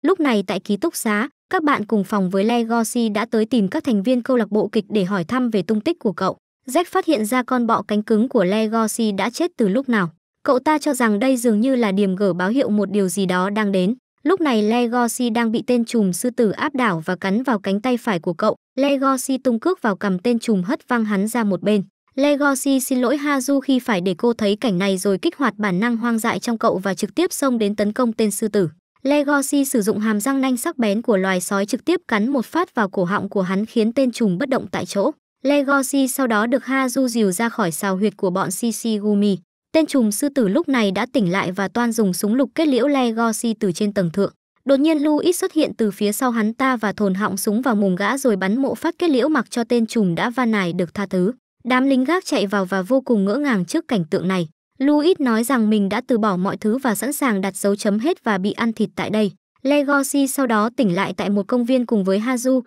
Lúc này tại ký túc xá, các bạn cùng phòng với Legoshi đã tới tìm các thành viên câu lạc bộ kịch để hỏi thăm về tung tích của cậu. Jack phát hiện ra con bọ cánh cứng của Legoshi đã chết từ lúc nào. Cậu ta cho rằng đây dường như là điểm gở báo hiệu một điều gì đó đang đến. Lúc này Legosi đang bị tên trùm sư tử áp đảo và cắn vào cánh tay phải của cậu. Legosi tung cước vào cầm tên trùm hất văng hắn ra một bên. Legosi xin lỗi Haju khi phải để cô thấy cảnh này rồi kích hoạt bản năng hoang dại trong cậu và trực tiếp xông đến tấn công tên sư tử. Legosi sử dụng hàm răng nanh sắc bén của loài sói trực tiếp cắn một phát vào cổ họng của hắn khiến tên trùm bất động tại chỗ. Legosi sau đó được Haju dìu ra khỏi xào huyệt của bọn Shishigumi. Tên trùm sư tử lúc này đã tỉnh lại và toan dùng súng lục kết liễu Legosi từ trên tầng thượng. Đột nhiên Louis xuất hiện từ phía sau hắn ta và thồn họng súng vào mùng gã rồi bắn mộ phát kết liễu mặc cho tên trùm đã van nài được tha thứ. Đám lính gác chạy vào và vô cùng ngỡ ngàng trước cảnh tượng này. Louis nói rằng mình đã từ bỏ mọi thứ và sẵn sàng đặt dấu chấm hết và bị ăn thịt tại đây. Legosi sau đó tỉnh lại tại một công viên cùng với Haju.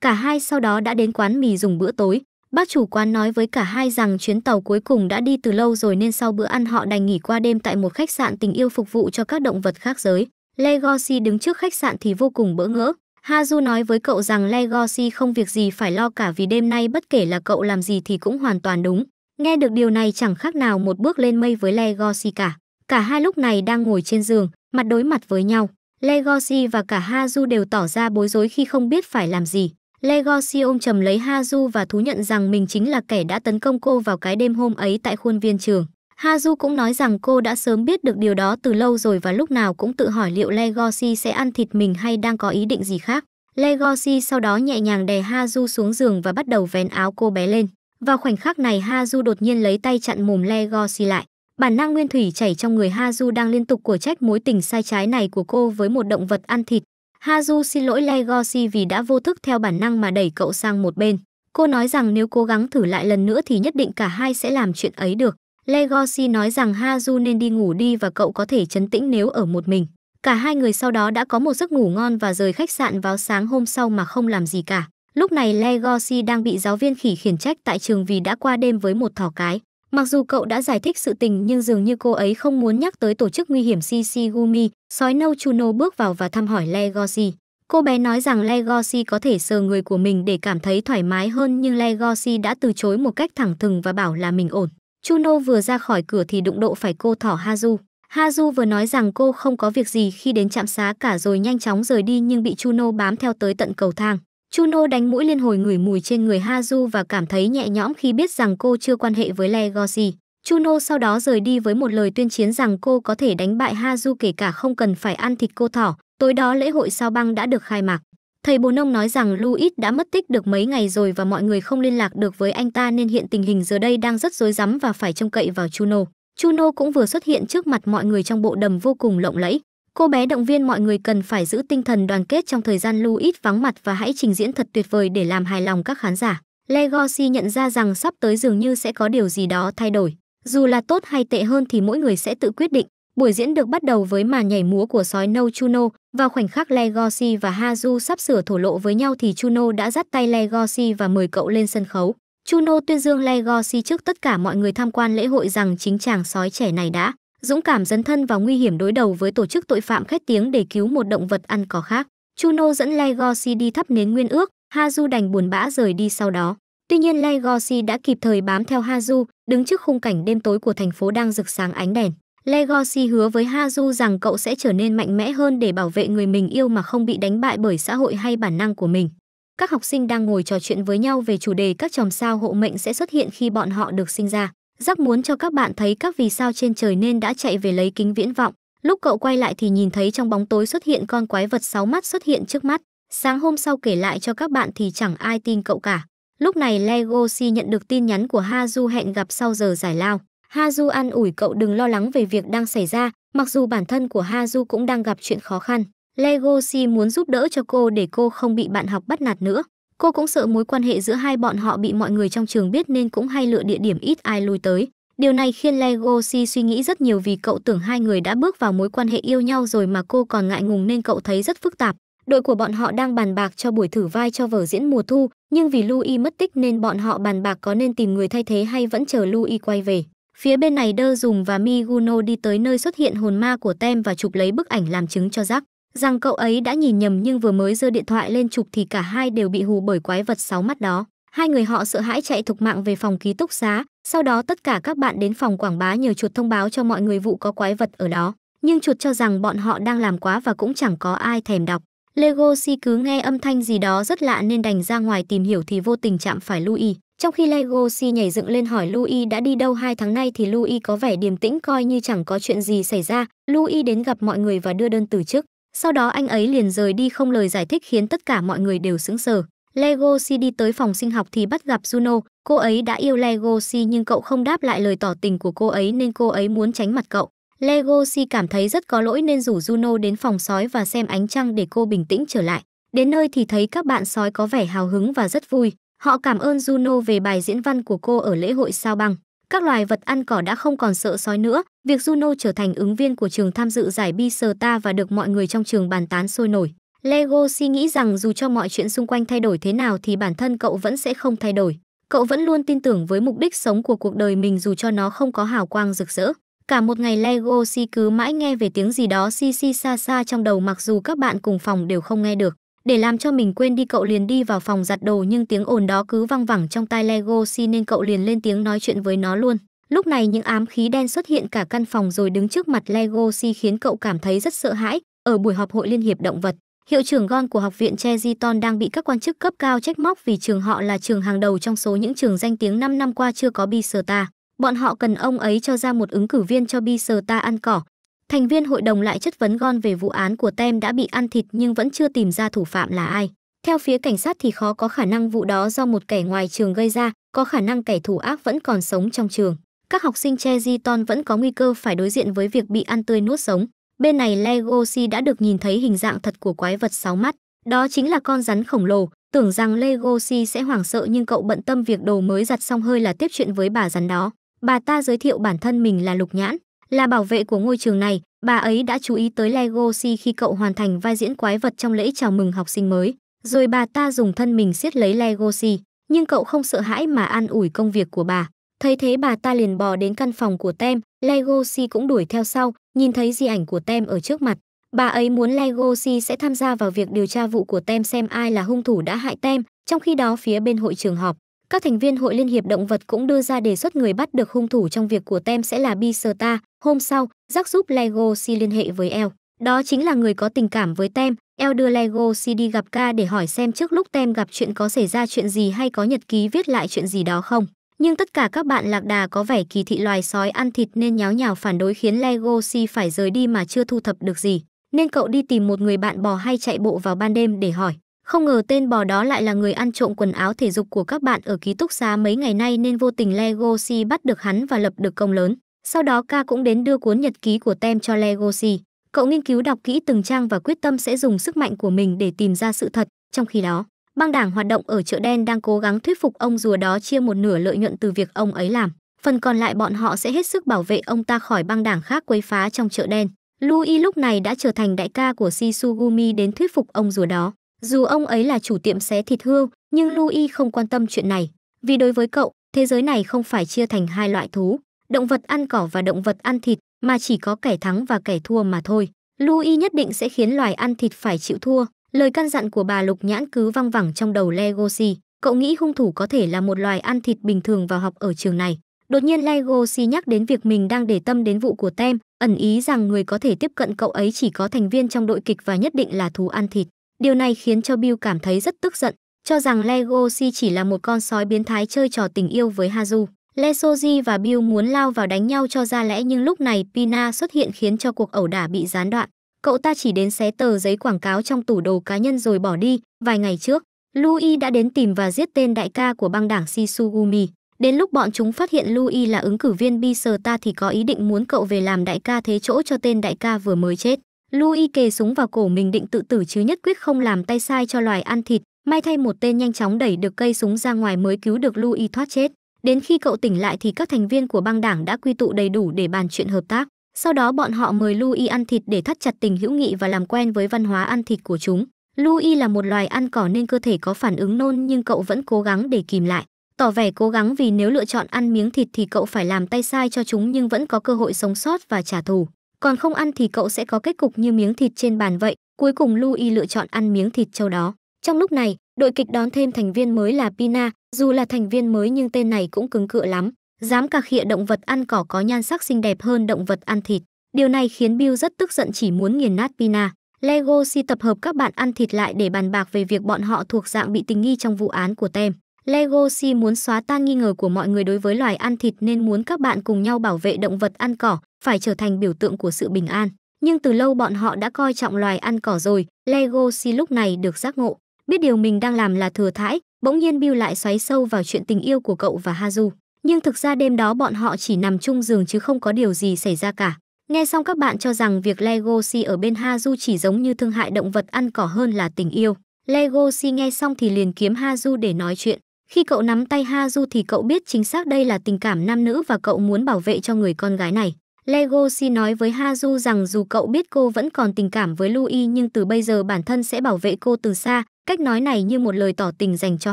Cả hai sau đó đã đến quán mì dùng bữa tối. Bác chủ quán nói với cả hai rằng chuyến tàu cuối cùng đã đi từ lâu rồi nên sau bữa ăn họ đành nghỉ qua đêm tại một khách sạn tình yêu phục vụ cho các động vật khác giới. Legosi đứng trước khách sạn thì vô cùng bỡ ngỡ. Haju nói với cậu rằng Legosi không việc gì phải lo cả vì đêm nay bất kể là cậu làm gì thì cũng hoàn toàn đúng. Nghe được điều này chẳng khác nào một bước lên mây với Legosi cả. Cả hai lúc này đang ngồi trên giường, mặt đối mặt với nhau. Legosi và cả Haju đều tỏ ra bối rối khi không biết phải làm gì. Legosi ôm trầm lấy Haju và thú nhận rằng mình chính là kẻ đã tấn công cô vào cái đêm hôm ấy tại khuôn viên trường. Haju cũng nói rằng cô đã sớm biết được điều đó từ lâu rồi và lúc nào cũng tự hỏi liệu Legosi sẽ ăn thịt mình hay đang có ý định gì khác. Legosi sau đó nhẹ nhàng đè Haju xuống giường và bắt đầu vén áo cô bé lên. Vào khoảnh khắc này Haju đột nhiên lấy tay chặn mồm Legosi lại. Bản năng nguyên thủy chảy trong người Haju đang liên tục của trách mối tình sai trái này của cô với một động vật ăn thịt, Haju xin lỗi Legoshi vì đã vô thức theo bản năng mà đẩy cậu sang một bên. Cô nói rằng nếu cố gắng thử lại lần nữa thì nhất định cả hai sẽ làm chuyện ấy được. Legoshi nói rằng Haju nên đi ngủ đi và cậu có thể chấn tĩnh nếu ở một mình. Cả hai người sau đó đã có một giấc ngủ ngon và rời khách sạn vào sáng hôm sau mà không làm gì cả. Lúc này Legoshi đang bị giáo viên khỉ khiển trách tại trường vì đã qua đêm với một thỏ cái. Mặc dù cậu đã giải thích sự tình nhưng dường như cô ấy không muốn nhắc tới tổ chức nguy hiểm Shishigumi, sói nâu Chuno bước vào và thăm hỏi Legoshi. Cô bé nói rằng Legoshi có thể sờ người của mình để cảm thấy thoải mái hơn nhưng Legoshi đã từ chối một cách thẳng thừng và bảo là mình ổn. Chuno vừa ra khỏi cửa thì đụng độ phải cô thỏ HaJu. HaJu vừa nói rằng cô không có việc gì khi đến trạm xá cả rồi nhanh chóng rời đi nhưng bị Chuno bám theo tới tận cầu thang. Chuno đánh mũi liên hồi ngửi mùi trên người Hazu và cảm thấy nhẹ nhõm khi biết rằng cô chưa quan hệ với Legoshi. Chuno sau đó rời đi với một lời tuyên chiến rằng cô có thể đánh bại Hazu kể cả không cần phải ăn thịt cô thỏ. Tối đó lễ hội sao băng đã được khai mạc. Thầy Bồ Nông nói rằng Louis đã mất tích được mấy ngày rồi và mọi người không liên lạc được với anh ta nên hiện tình hình giờ đây đang rất rối rắm và phải trông cậy vào Chuno. Chuno cũng vừa xuất hiện trước mặt mọi người trong bộ đầm vô cùng lộng lẫy. Cô bé động viên mọi người cần phải giữ tinh thần đoàn kết trong thời gian Louis vắng mặt và hãy trình diễn thật tuyệt vời để làm hài lòng các khán giả. Legacy nhận ra rằng sắp tới dường như sẽ có điều gì đó thay đổi. Dù là tốt hay tệ hơn thì mỗi người sẽ tự quyết định. Buổi diễn được bắt đầu với màn nhảy múa của sói nâu Chuno. Vào khoảnh khắc Legacy và HaJu sắp sửa thổ lộ với nhau thì Chuno đã dắt tay Legacy và mời cậu lên sân khấu. Chuno tuyên dương Legacy trước tất cả mọi người tham quan lễ hội rằng chính chàng sói trẻ này đã dũng cảm dấn thân vào nguy hiểm đối đầu với tổ chức tội phạm khét tiếng để cứu một động vật ăn cỏ khác. Chuno dẫn Legoshi đi thắp nến nguyên ước, Haju đành buồn bã rời đi sau đó. Tuy nhiên Legoshi đã kịp thời bám theo Haju, đứng trước khung cảnh đêm tối của thành phố đang rực sáng ánh đèn. Legoshi hứa với Haju rằng cậu sẽ trở nên mạnh mẽ hơn để bảo vệ người mình yêu mà không bị đánh bại bởi xã hội hay bản năng của mình. Các học sinh đang ngồi trò chuyện với nhau về chủ đề các chòm sao hộ mệnh sẽ xuất hiện khi bọn họ được sinh ra. Giác muốn cho các bạn thấy các vì sao trên trời nên đã chạy về lấy kính viễn vọng. Lúc cậu quay lại thì nhìn thấy trong bóng tối xuất hiện con quái vật sáu mắt xuất hiện trước mắt. Sáng hôm sau kể lại cho các bạn thì chẳng ai tin cậu cả. Lúc này Legoshi nhận được tin nhắn của Hazu hẹn gặp sau giờ giải lao. Hazu an ủi cậu đừng lo lắng về việc đang xảy ra, mặc dù bản thân của Hazu cũng đang gặp chuyện khó khăn. Legoshi muốn giúp đỡ cho cô để cô không bị bạn học bắt nạt nữa. Cô cũng sợ mối quan hệ giữa hai bọn họ bị mọi người trong trường biết nên cũng hay lựa địa điểm ít ai lui tới. Điều này khiến Legoshi suy nghĩ rất nhiều vì cậu tưởng hai người đã bước vào mối quan hệ yêu nhau rồi mà cô còn ngại ngùng nên cậu thấy rất phức tạp. Đội của bọn họ đang bàn bạc cho buổi thử vai cho vở diễn mùa thu, nhưng vì Louis mất tích nên bọn họ bàn bạc có nên tìm người thay thế hay vẫn chờ Louis quay về. Phía bên này Đơ Dùng và Miguno đi tới nơi xuất hiện hồn ma của Tem và chụp lấy bức ảnh làm chứng cho giác rằng cậu ấy đã nhìn nhầm nhưng vừa mới giơ điện thoại lên chụp thì cả hai đều bị hù bởi quái vật sáu mắt đó. Hai người họ sợ hãi chạy thục mạng về phòng ký túc xá, sau đó tất cả các bạn đến phòng quảng bá nhờ chuột thông báo cho mọi người vụ có quái vật ở đó. Nhưng chuột cho rằng bọn họ đang làm quá và cũng chẳng có ai thèm đọc. Lego si cứ nghe âm thanh gì đó rất lạ nên đành ra ngoài tìm hiểu thì vô tình chạm phải Louis. Trong khi Lego si nhảy dựng lên hỏi Louis đã đi đâu hai tháng nay thì Louis có vẻ điềm tĩnh coi như chẳng có chuyện gì xảy ra. Louis đến gặp mọi người và đưa đơn từ chức. Sau đó anh ấy liền rời đi không lời giải thích khiến tất cả mọi người đều sững sờ. Lego si đi tới phòng sinh học thì bắt gặp Juno, cô ấy đã yêu Lego si nhưng cậu không đáp lại lời tỏ tình của cô ấy nên cô ấy muốn tránh mặt cậu. Lego si cảm thấy rất có lỗi nên rủ Juno đến phòng sói và xem ánh trăng để cô bình tĩnh trở lại. Đến nơi thì thấy các bạn sói có vẻ hào hứng và rất vui. Họ cảm ơn Juno về bài diễn văn của cô ở lễ hội sao băng các loài vật ăn cỏ đã không còn sợ sói nữa. Việc Juno trở thành ứng viên của trường tham dự giải Biserta và được mọi người trong trường bàn tán sôi nổi. Lego suy nghĩ rằng dù cho mọi chuyện xung quanh thay đổi thế nào thì bản thân cậu vẫn sẽ không thay đổi. Cậu vẫn luôn tin tưởng với mục đích sống của cuộc đời mình dù cho nó không có hào quang rực rỡ. Cả một ngày Lego si cứ mãi nghe về tiếng gì đó si si xa xa trong đầu mặc dù các bạn cùng phòng đều không nghe được. Để làm cho mình quên đi cậu liền đi vào phòng giặt đồ nhưng tiếng ồn đó cứ văng vẳng trong tai Lego si nên cậu liền lên tiếng nói chuyện với nó luôn. Lúc này những ám khí đen xuất hiện cả căn phòng rồi đứng trước mặt Lego si khiến cậu cảm thấy rất sợ hãi. Ở buổi họp hội liên hiệp động vật, hiệu trưởng Gon của học viện Cheziton đang bị các quan chức cấp cao trách móc vì trường họ là trường hàng đầu trong số những trường danh tiếng 5 năm qua chưa có Biserta. Bọn họ cần ông ấy cho ra một ứng cử viên cho Biserta ăn cỏ, thành viên hội đồng lại chất vấn Gon về vụ án của Tem đã bị ăn thịt nhưng vẫn chưa tìm ra thủ phạm là ai. Theo phía cảnh sát thì khó có khả năng vụ đó do một kẻ ngoài trường gây ra, có khả năng kẻ thủ ác vẫn còn sống trong trường. Các học sinh Che Ziton vẫn có nguy cơ phải đối diện với việc bị ăn tươi nuốt sống. Bên này Lego Si đã được nhìn thấy hình dạng thật của quái vật sáu mắt. Đó chính là con rắn khổng lồ. Tưởng rằng Lego Si sẽ hoảng sợ nhưng cậu bận tâm việc đồ mới giặt xong hơi là tiếp chuyện với bà rắn đó. Bà ta giới thiệu bản thân mình là Lục Nhãn, là bảo vệ của ngôi trường này, bà ấy đã chú ý tới Lego Legoshi khi cậu hoàn thành vai diễn quái vật trong lễ chào mừng học sinh mới. Rồi bà ta dùng thân mình siết lấy Lego Legoshi, nhưng cậu không sợ hãi mà an ủi công việc của bà. Thấy thế bà ta liền bò đến căn phòng của Tem, Lego Legoshi cũng đuổi theo sau, nhìn thấy di ảnh của Tem ở trước mặt. Bà ấy muốn Lego Legoshi sẽ tham gia vào việc điều tra vụ của Tem xem ai là hung thủ đã hại Tem, trong khi đó phía bên hội trường họp, các thành viên Hội Liên hiệp Động vật cũng đưa ra đề xuất người bắt được hung thủ trong việc của Tem sẽ là Biserta. Hôm sau, Jack giúp Lego Si liên hệ với El. Đó chính là người có tình cảm với Tem. El đưa Lego Si đi gặp ca để hỏi xem trước lúc Tem gặp chuyện có xảy ra chuyện gì hay có nhật ký viết lại chuyện gì đó không. Nhưng tất cả các bạn lạc đà có vẻ kỳ thị loài sói ăn thịt nên nháo nhào phản đối khiến Lego Si phải rời đi mà chưa thu thập được gì. Nên cậu đi tìm một người bạn bò hay chạy bộ vào ban đêm để hỏi. Không ngờ tên bò đó lại là người ăn trộm quần áo thể dục của các bạn ở ký túc xá mấy ngày nay nên vô tình Legosi bắt được hắn và lập được công lớn. Sau đó ca cũng đến đưa cuốn nhật ký của Tem cho Legosi. Cậu nghiên cứu đọc kỹ từng trang và quyết tâm sẽ dùng sức mạnh của mình để tìm ra sự thật. Trong khi đó, băng đảng hoạt động ở chợ đen đang cố gắng thuyết phục ông rùa đó chia một nửa lợi nhuận từ việc ông ấy làm. Phần còn lại bọn họ sẽ hết sức bảo vệ ông ta khỏi băng đảng khác quấy phá trong chợ đen. Louis lúc này đã trở thành đại ca của Shishugumi đến thuyết phục ông rùa đó. Dù ông ấy là chủ tiệm xé thịt hươu, nhưng Louis không quan tâm chuyện này, vì đối với cậu, thế giới này không phải chia thành hai loại thú, động vật ăn cỏ và động vật ăn thịt, mà chỉ có kẻ thắng và kẻ thua mà thôi. Louis nhất định sẽ khiến loài ăn thịt phải chịu thua. Lời căn dặn của bà Lục Nhãn cứ văng vẳng trong đầu Legosi. Cậu nghĩ hung thủ có thể là một loài ăn thịt bình thường vào học ở trường này. Đột nhiên Legosi nhắc đến việc mình đang để tâm đến vụ của Tem, ẩn ý rằng người có thể tiếp cận cậu ấy chỉ có thành viên trong đội kịch và nhất định là thú ăn thịt. Điều này khiến cho Bill cảm thấy rất tức giận, cho rằng Legoshi chỉ là một con sói biến thái chơi trò tình yêu với Hazu. Lesoji và Bill muốn lao vào đánh nhau cho ra lẽ nhưng lúc này Pina xuất hiện khiến cho cuộc ẩu đả bị gián đoạn. Cậu ta chỉ đến xé tờ giấy quảng cáo trong tủ đồ cá nhân rồi bỏ đi. Vài ngày trước, Louis đã đến tìm và giết tên đại ca của băng đảng Shisugumi. Đến lúc bọn chúng phát hiện Louis là ứng cử viên Biserta thì có ý định muốn cậu về làm đại ca thế chỗ cho tên đại ca vừa mới chết. Louis kề súng vào cổ mình định tự tử chứ nhất quyết không làm tay sai cho loài ăn thịt. May thay một tên nhanh chóng đẩy được cây súng ra ngoài mới cứu được Louis thoát chết. Đến khi cậu tỉnh lại thì các thành viên của băng đảng đã quy tụ đầy đủ để bàn chuyện hợp tác. Sau đó bọn họ mời Louis ăn thịt để thắt chặt tình hữu nghị và làm quen với văn hóa ăn thịt của chúng. Louis là một loài ăn cỏ nên cơ thể có phản ứng nôn nhưng cậu vẫn cố gắng để kìm lại. Tỏ vẻ cố gắng vì nếu lựa chọn ăn miếng thịt thì cậu phải làm tay sai cho chúng nhưng vẫn có cơ hội sống sót và trả thù còn không ăn thì cậu sẽ có kết cục như miếng thịt trên bàn vậy cuối cùng louis lựa chọn ăn miếng thịt châu đó trong lúc này đội kịch đón thêm thành viên mới là pina dù là thành viên mới nhưng tên này cũng cứng cựa lắm dám cà khịa động vật ăn cỏ có nhan sắc xinh đẹp hơn động vật ăn thịt điều này khiến bill rất tức giận chỉ muốn nghiền nát pina lego si tập hợp các bạn ăn thịt lại để bàn bạc về việc bọn họ thuộc dạng bị tình nghi trong vụ án của tem Legosi muốn xóa tan nghi ngờ của mọi người đối với loài ăn thịt nên muốn các bạn cùng nhau bảo vệ động vật ăn cỏ, phải trở thành biểu tượng của sự bình an. Nhưng từ lâu bọn họ đã coi trọng loài ăn cỏ rồi, Legosi lúc này được giác ngộ. Biết điều mình đang làm là thừa thãi, bỗng nhiên Bill lại xoáy sâu vào chuyện tình yêu của cậu và Haju. Nhưng thực ra đêm đó bọn họ chỉ nằm chung giường chứ không có điều gì xảy ra cả. Nghe xong các bạn cho rằng việc Legosi ở bên Haju chỉ giống như thương hại động vật ăn cỏ hơn là tình yêu. Legosi nghe xong thì liền kiếm Haju để nói chuyện. Khi cậu nắm tay Ha Du thì cậu biết chính xác đây là tình cảm nam nữ và cậu muốn bảo vệ cho người con gái này. Lego Si nói với Ha Du rằng dù cậu biết cô vẫn còn tình cảm với Louis nhưng từ bây giờ bản thân sẽ bảo vệ cô từ xa, cách nói này như một lời tỏ tình dành cho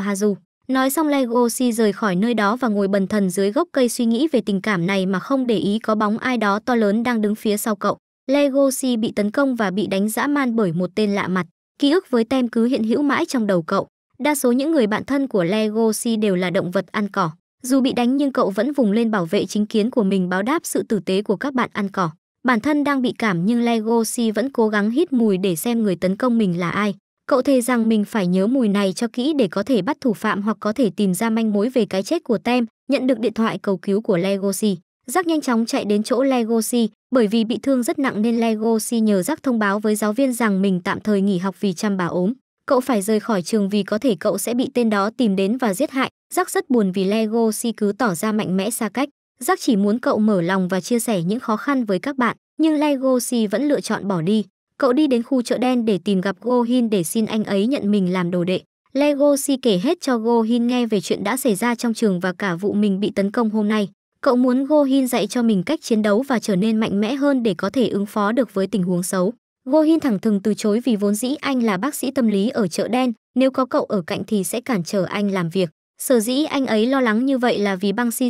Ha Du. Nói xong Lego Si rời khỏi nơi đó và ngồi bần thần dưới gốc cây suy nghĩ về tình cảm này mà không để ý có bóng ai đó to lớn đang đứng phía sau cậu. Lego Si bị tấn công và bị đánh dã man bởi một tên lạ mặt. Ký ức với tem cứ hiện hữu mãi trong đầu cậu. Đa số những người bạn thân của Legoshi đều là động vật ăn cỏ. Dù bị đánh nhưng cậu vẫn vùng lên bảo vệ chính kiến của mình báo đáp sự tử tế của các bạn ăn cỏ. Bản thân đang bị cảm nhưng Legoshi vẫn cố gắng hít mùi để xem người tấn công mình là ai. Cậu thề rằng mình phải nhớ mùi này cho kỹ để có thể bắt thủ phạm hoặc có thể tìm ra manh mối về cái chết của Tem, nhận được điện thoại cầu cứu của Legoshi. Giác nhanh chóng chạy đến chỗ Legoshi, bởi vì bị thương rất nặng nên Legoshi nhờ Giác thông báo với giáo viên rằng mình tạm thời nghỉ học vì chăm bà ốm cậu phải rời khỏi trường vì có thể cậu sẽ bị tên đó tìm đến và giết hại. Jack rất buồn vì Lego si cứ tỏ ra mạnh mẽ xa cách. Jack chỉ muốn cậu mở lòng và chia sẻ những khó khăn với các bạn, nhưng Lego si vẫn lựa chọn bỏ đi. Cậu đi đến khu chợ đen để tìm gặp Gohin để xin anh ấy nhận mình làm đồ đệ. Lego si kể hết cho Gohin nghe về chuyện đã xảy ra trong trường và cả vụ mình bị tấn công hôm nay. Cậu muốn Gohin dạy cho mình cách chiến đấu và trở nên mạnh mẽ hơn để có thể ứng phó được với tình huống xấu. Gohin thẳng thừng từ chối vì vốn dĩ anh là bác sĩ tâm lý ở chợ đen, nếu có cậu ở cạnh thì sẽ cản trở anh làm việc. Sở dĩ anh ấy lo lắng như vậy là vì băng si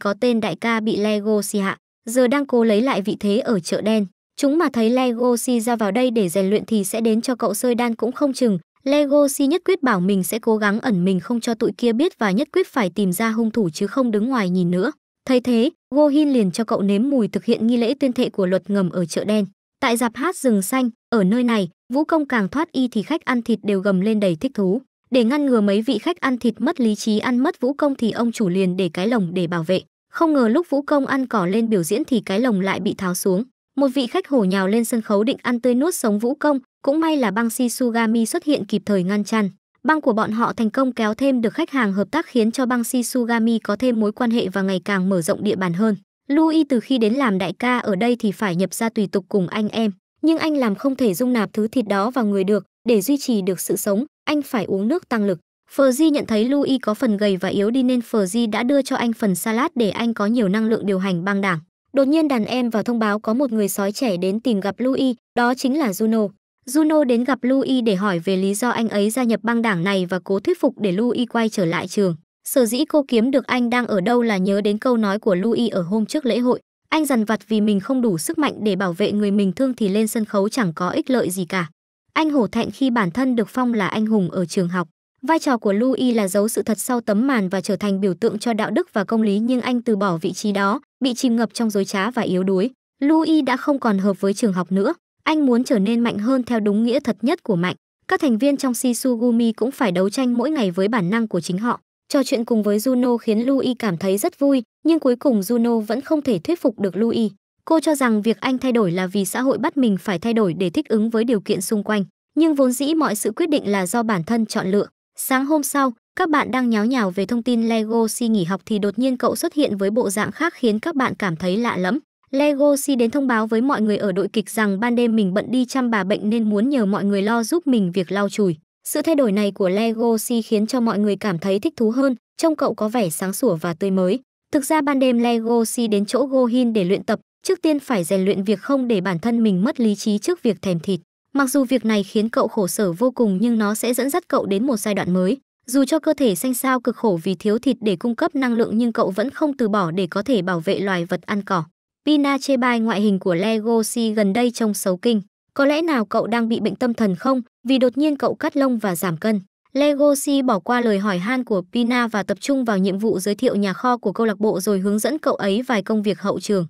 có tên đại ca bị Lego si hạ, giờ đang cố lấy lại vị thế ở chợ đen. Chúng mà thấy Lego si ra vào đây để rèn luyện thì sẽ đến cho cậu sơi đan cũng không chừng. Lego si nhất quyết bảo mình sẽ cố gắng ẩn mình không cho tụi kia biết và nhất quyết phải tìm ra hung thủ chứ không đứng ngoài nhìn nữa. Thấy thế, Gohin liền cho cậu nếm mùi thực hiện nghi lễ tuyên thệ của luật ngầm ở chợ đen. Tại dạp hát rừng xanh, ở nơi này, vũ công càng thoát y thì khách ăn thịt đều gầm lên đầy thích thú. Để ngăn ngừa mấy vị khách ăn thịt mất lý trí ăn mất vũ công thì ông chủ liền để cái lồng để bảo vệ. Không ngờ lúc vũ công ăn cỏ lên biểu diễn thì cái lồng lại bị tháo xuống. Một vị khách hổ nhào lên sân khấu định ăn tươi nuốt sống vũ công, cũng may là băng si xuất hiện kịp thời ngăn chặn. Băng của bọn họ thành công kéo thêm được khách hàng hợp tác khiến cho băng si có thêm mối quan hệ và ngày càng mở rộng địa bàn hơn. Louis từ khi đến làm đại ca ở đây thì phải nhập gia tùy tục cùng anh em, nhưng anh làm không thể dung nạp thứ thịt đó vào người được, để duy trì được sự sống, anh phải uống nước tăng lực. Fergie nhận thấy Louis có phần gầy và yếu đi nên Fergie đã đưa cho anh phần salad để anh có nhiều năng lượng điều hành băng đảng. Đột nhiên đàn em vào thông báo có một người sói trẻ đến tìm gặp Louis, đó chính là Juno. Juno đến gặp Louis để hỏi về lý do anh ấy gia nhập băng đảng này và cố thuyết phục để Louis quay trở lại trường. Sở dĩ cô kiếm được anh đang ở đâu là nhớ đến câu nói của Louis ở hôm trước lễ hội. Anh dằn vặt vì mình không đủ sức mạnh để bảo vệ người mình thương thì lên sân khấu chẳng có ích lợi gì cả. Anh hổ thẹn khi bản thân được phong là anh hùng ở trường học. Vai trò của Louis là giấu sự thật sau tấm màn và trở thành biểu tượng cho đạo đức và công lý nhưng anh từ bỏ vị trí đó, bị chìm ngập trong dối trá và yếu đuối. Louis đã không còn hợp với trường học nữa. Anh muốn trở nên mạnh hơn theo đúng nghĩa thật nhất của mạnh. Các thành viên trong Shisugumi cũng phải đấu tranh mỗi ngày với bản năng của chính họ. Trò chuyện cùng với Juno khiến Louis cảm thấy rất vui, nhưng cuối cùng Juno vẫn không thể thuyết phục được Louis. Cô cho rằng việc anh thay đổi là vì xã hội bắt mình phải thay đổi để thích ứng với điều kiện xung quanh, nhưng vốn dĩ mọi sự quyết định là do bản thân chọn lựa. Sáng hôm sau, các bạn đang nháo nhào về thông tin Lego Si nghỉ học thì đột nhiên cậu xuất hiện với bộ dạng khác khiến các bạn cảm thấy lạ lẫm. Lego Si đến thông báo với mọi người ở đội kịch rằng ban đêm mình bận đi chăm bà bệnh nên muốn nhờ mọi người lo giúp mình việc lau chùi. Sự thay đổi này của Lego Si khiến cho mọi người cảm thấy thích thú hơn, trông cậu có vẻ sáng sủa và tươi mới. Thực ra ban đêm Lego Si đến chỗ Gohin để luyện tập, trước tiên phải rèn luyện việc không để bản thân mình mất lý trí trước việc thèm thịt. Mặc dù việc này khiến cậu khổ sở vô cùng nhưng nó sẽ dẫn dắt cậu đến một giai đoạn mới. Dù cho cơ thể xanh xao cực khổ vì thiếu thịt để cung cấp năng lượng nhưng cậu vẫn không từ bỏ để có thể bảo vệ loài vật ăn cỏ. Pina Chebai ngoại hình của Lego Si gần đây trông xấu kinh có lẽ nào cậu đang bị bệnh tâm thần không vì đột nhiên cậu cắt lông và giảm cân legosi bỏ qua lời hỏi han của pina và tập trung vào nhiệm vụ giới thiệu nhà kho của câu lạc bộ rồi hướng dẫn cậu ấy vài công việc hậu trường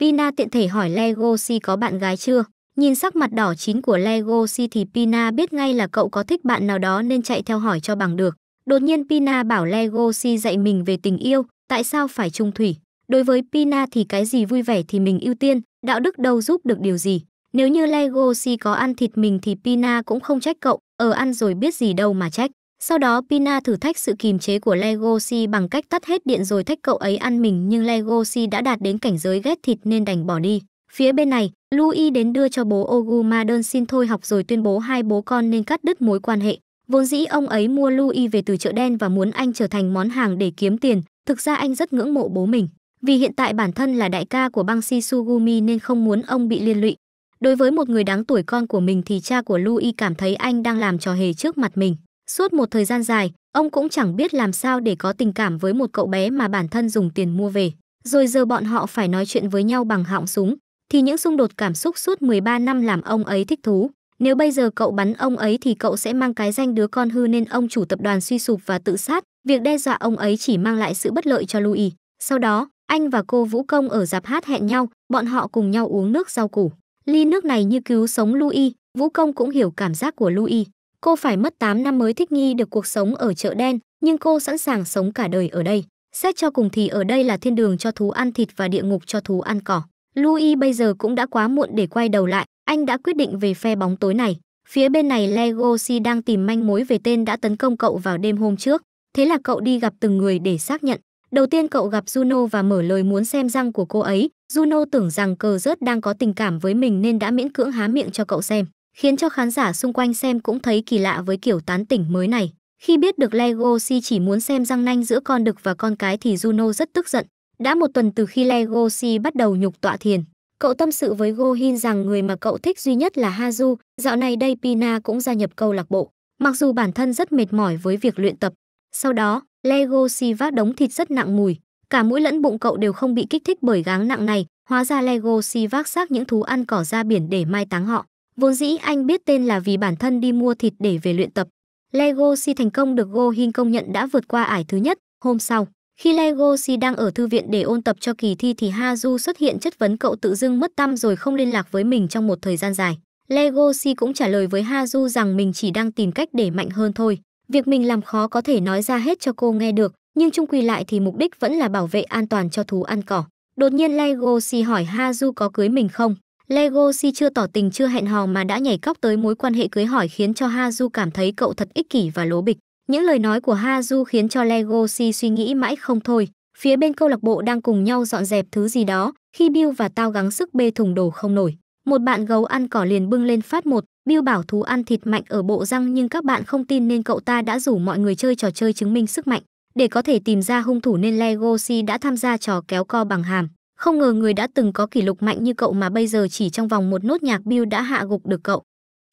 pina tiện thể hỏi legosi có bạn gái chưa nhìn sắc mặt đỏ chín của legosi thì pina biết ngay là cậu có thích bạn nào đó nên chạy theo hỏi cho bằng được đột nhiên pina bảo legosi dạy mình về tình yêu tại sao phải trung thủy đối với pina thì cái gì vui vẻ thì mình ưu tiên đạo đức đâu giúp được điều gì nếu như Legosi có ăn thịt mình thì Pina cũng không trách cậu, ở ăn rồi biết gì đâu mà trách. Sau đó Pina thử thách sự kìm chế của Legosi bằng cách tắt hết điện rồi thách cậu ấy ăn mình nhưng Legosi đã đạt đến cảnh giới ghét thịt nên đành bỏ đi. Phía bên này, Louis đến đưa cho bố Oguma đơn xin thôi học rồi tuyên bố hai bố con nên cắt đứt mối quan hệ. Vốn dĩ ông ấy mua Louis về từ chợ đen và muốn anh trở thành món hàng để kiếm tiền, thực ra anh rất ngưỡng mộ bố mình. Vì hiện tại bản thân là đại ca của băng Sugumi nên không muốn ông bị liên lụy, Đối với một người đáng tuổi con của mình thì cha của Louis cảm thấy anh đang làm trò hề trước mặt mình. Suốt một thời gian dài, ông cũng chẳng biết làm sao để có tình cảm với một cậu bé mà bản thân dùng tiền mua về. Rồi giờ bọn họ phải nói chuyện với nhau bằng họng súng, thì những xung đột cảm xúc suốt 13 năm làm ông ấy thích thú. Nếu bây giờ cậu bắn ông ấy thì cậu sẽ mang cái danh đứa con hư nên ông chủ tập đoàn suy sụp và tự sát. Việc đe dọa ông ấy chỉ mang lại sự bất lợi cho Louis. Sau đó, anh và cô Vũ Công ở dạp hát hẹn nhau, bọn họ cùng nhau uống nước rau củ. Ly nước này như cứu sống Louis, Vũ Công cũng hiểu cảm giác của Louis. Cô phải mất 8 năm mới thích nghi được cuộc sống ở chợ đen, nhưng cô sẵn sàng sống cả đời ở đây. Xét cho cùng thì ở đây là thiên đường cho thú ăn thịt và địa ngục cho thú ăn cỏ. Louis bây giờ cũng đã quá muộn để quay đầu lại, anh đã quyết định về phe bóng tối này. Phía bên này Legosi đang tìm manh mối về tên đã tấn công cậu vào đêm hôm trước. Thế là cậu đi gặp từng người để xác nhận. Đầu tiên cậu gặp Juno và mở lời muốn xem răng của cô ấy, Juno tưởng rằng cờ rớt đang có tình cảm với mình nên đã miễn cưỡng há miệng cho cậu xem, khiến cho khán giả xung quanh xem cũng thấy kỳ lạ với kiểu tán tỉnh mới này. Khi biết được Lego Si chỉ muốn xem răng nanh giữa con đực và con cái thì Juno rất tức giận. Đã một tuần từ khi Lego Si bắt đầu nhục tọa thiền, cậu tâm sự với Gohin rằng người mà cậu thích duy nhất là Hazu, dạo này đây Pina cũng gia nhập câu lạc bộ, mặc dù bản thân rất mệt mỏi với việc luyện tập. Sau đó, Lego Si vác đống thịt rất nặng mùi, Cả mũi lẫn bụng cậu đều không bị kích thích bởi gáng nặng này, hóa ra Lego si vác xác những thú ăn cỏ ra biển để mai táng họ. Vốn dĩ anh biết tên là vì bản thân đi mua thịt để về luyện tập. Lego si thành công được Go Hin công nhận đã vượt qua ải thứ nhất. Hôm sau, khi Lego si đang ở thư viện để ôn tập cho kỳ thi thì Ha Hazu xuất hiện chất vấn cậu tự dưng mất tâm rồi không liên lạc với mình trong một thời gian dài. Lego si cũng trả lời với Ha Hazu rằng mình chỉ đang tìm cách để mạnh hơn thôi. Việc mình làm khó có thể nói ra hết cho cô nghe được, nhưng chung quy lại thì mục đích vẫn là bảo vệ an toàn cho thú ăn cỏ. Đột nhiên Legoshi hỏi Hazu có cưới mình không? Legoshi chưa tỏ tình chưa hẹn hò mà đã nhảy cóc tới mối quan hệ cưới hỏi khiến cho Hazu cảm thấy cậu thật ích kỷ và lố bịch. Những lời nói của Hazu khiến cho Legoshi suy nghĩ mãi không thôi. Phía bên câu lạc bộ đang cùng nhau dọn dẹp thứ gì đó, khi Bill và tao gắng sức bê thùng đồ không nổi. Một bạn gấu ăn cỏ liền bưng lên phát một, Bill bảo thú ăn thịt mạnh ở bộ răng nhưng các bạn không tin nên cậu ta đã rủ mọi người chơi trò chơi chứng minh sức mạnh. Để có thể tìm ra hung thủ nên Legoshi đã tham gia trò kéo co bằng hàm. Không ngờ người đã từng có kỷ lục mạnh như cậu mà bây giờ chỉ trong vòng một nốt nhạc Bill đã hạ gục được cậu.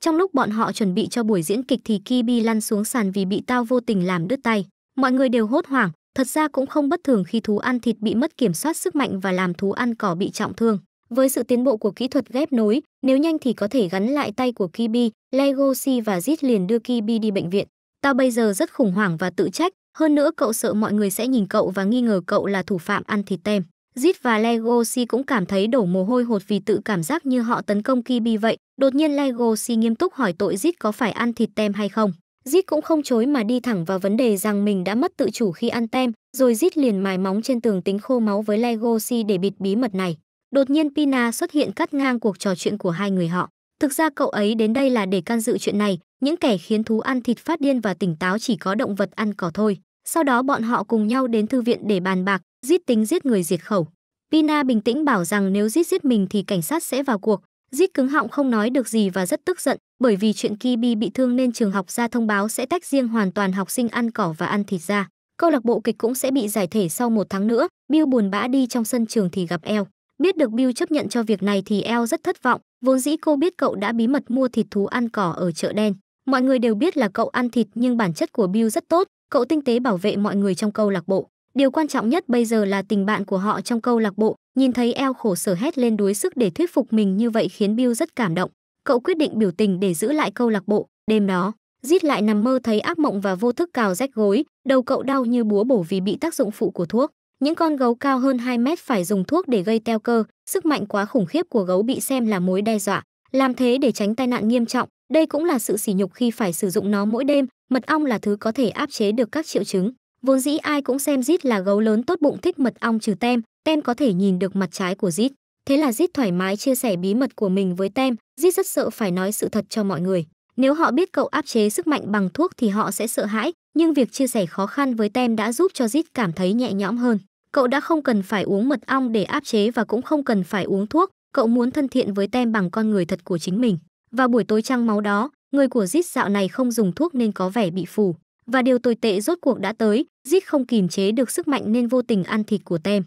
Trong lúc bọn họ chuẩn bị cho buổi diễn kịch thì Kibi lăn xuống sàn vì bị tao vô tình làm đứt tay. Mọi người đều hốt hoảng, thật ra cũng không bất thường khi thú ăn thịt bị mất kiểm soát sức mạnh và làm thú ăn cỏ bị trọng thương. Với sự tiến bộ của kỹ thuật ghép nối, nếu nhanh thì có thể gắn lại tay của Kibi, Legoshi và Jit liền đưa Kibi đi bệnh viện. Tao bây giờ rất khủng hoảng và tự trách, hơn nữa cậu sợ mọi người sẽ nhìn cậu và nghi ngờ cậu là thủ phạm ăn thịt tem. Zit và Legoshi cũng cảm thấy đổ mồ hôi hột vì tự cảm giác như họ tấn công Kibi vậy. Đột nhiên Legoshi nghiêm túc hỏi tội Zit có phải ăn thịt tem hay không. Zit cũng không chối mà đi thẳng vào vấn đề rằng mình đã mất tự chủ khi ăn tem, rồi Zit liền mài móng trên tường tính khô máu với Legoshi để bịt bí mật này. Đột nhiên Pina xuất hiện cắt ngang cuộc trò chuyện của hai người họ. Thực ra cậu ấy đến đây là để can dự chuyện này, những kẻ khiến thú ăn thịt phát điên và tỉnh táo chỉ có động vật ăn cỏ thôi. Sau đó bọn họ cùng nhau đến thư viện để bàn bạc, giết tính giết người diệt khẩu. Pina bình tĩnh bảo rằng nếu giết giết mình thì cảnh sát sẽ vào cuộc. Giết cứng họng không nói được gì và rất tức giận, bởi vì chuyện Kibi bị thương nên trường học ra thông báo sẽ tách riêng hoàn toàn học sinh ăn cỏ và ăn thịt ra. Câu lạc bộ kịch cũng sẽ bị giải thể sau một tháng nữa. Bill buồn bã đi trong sân trường thì gặp El. Biết được Bill chấp nhận cho việc này thì El rất thất vọng, Vốn dĩ cô biết cậu đã bí mật mua thịt thú ăn cỏ ở chợ đen. Mọi người đều biết là cậu ăn thịt nhưng bản chất của Bill rất tốt, cậu tinh tế bảo vệ mọi người trong câu lạc bộ. Điều quan trọng nhất bây giờ là tình bạn của họ trong câu lạc bộ, nhìn thấy eo khổ sở hét lên đuối sức để thuyết phục mình như vậy khiến Bill rất cảm động. Cậu quyết định biểu tình để giữ lại câu lạc bộ, đêm đó, Rít lại nằm mơ thấy ác mộng và vô thức cào rách gối, đầu cậu đau như búa bổ vì bị tác dụng phụ của thuốc. Những con gấu cao hơn 2 mét phải dùng thuốc để gây teo cơ, sức mạnh quá khủng khiếp của gấu bị xem là mối đe dọa. Làm thế để tránh tai nạn nghiêm trọng, đây cũng là sự sỉ nhục khi phải sử dụng nó mỗi đêm, mật ong là thứ có thể áp chế được các triệu chứng. Vốn dĩ ai cũng xem rít là gấu lớn tốt bụng thích mật ong trừ tem, tem có thể nhìn được mặt trái của rít. Thế là rít thoải mái chia sẻ bí mật của mình với tem, rít rất sợ phải nói sự thật cho mọi người. Nếu họ biết cậu áp chế sức mạnh bằng thuốc thì họ sẽ sợ hãi, nhưng việc chia sẻ khó khăn với tem đã giúp cho rít cảm thấy nhẹ nhõm hơn cậu đã không cần phải uống mật ong để áp chế và cũng không cần phải uống thuốc, cậu muốn thân thiện với tem bằng con người thật của chính mình. Vào buổi tối trăng máu đó, người của Rít dạo này không dùng thuốc nên có vẻ bị phù. Và điều tồi tệ rốt cuộc đã tới, Rít không kìm chế được sức mạnh nên vô tình ăn thịt của tem.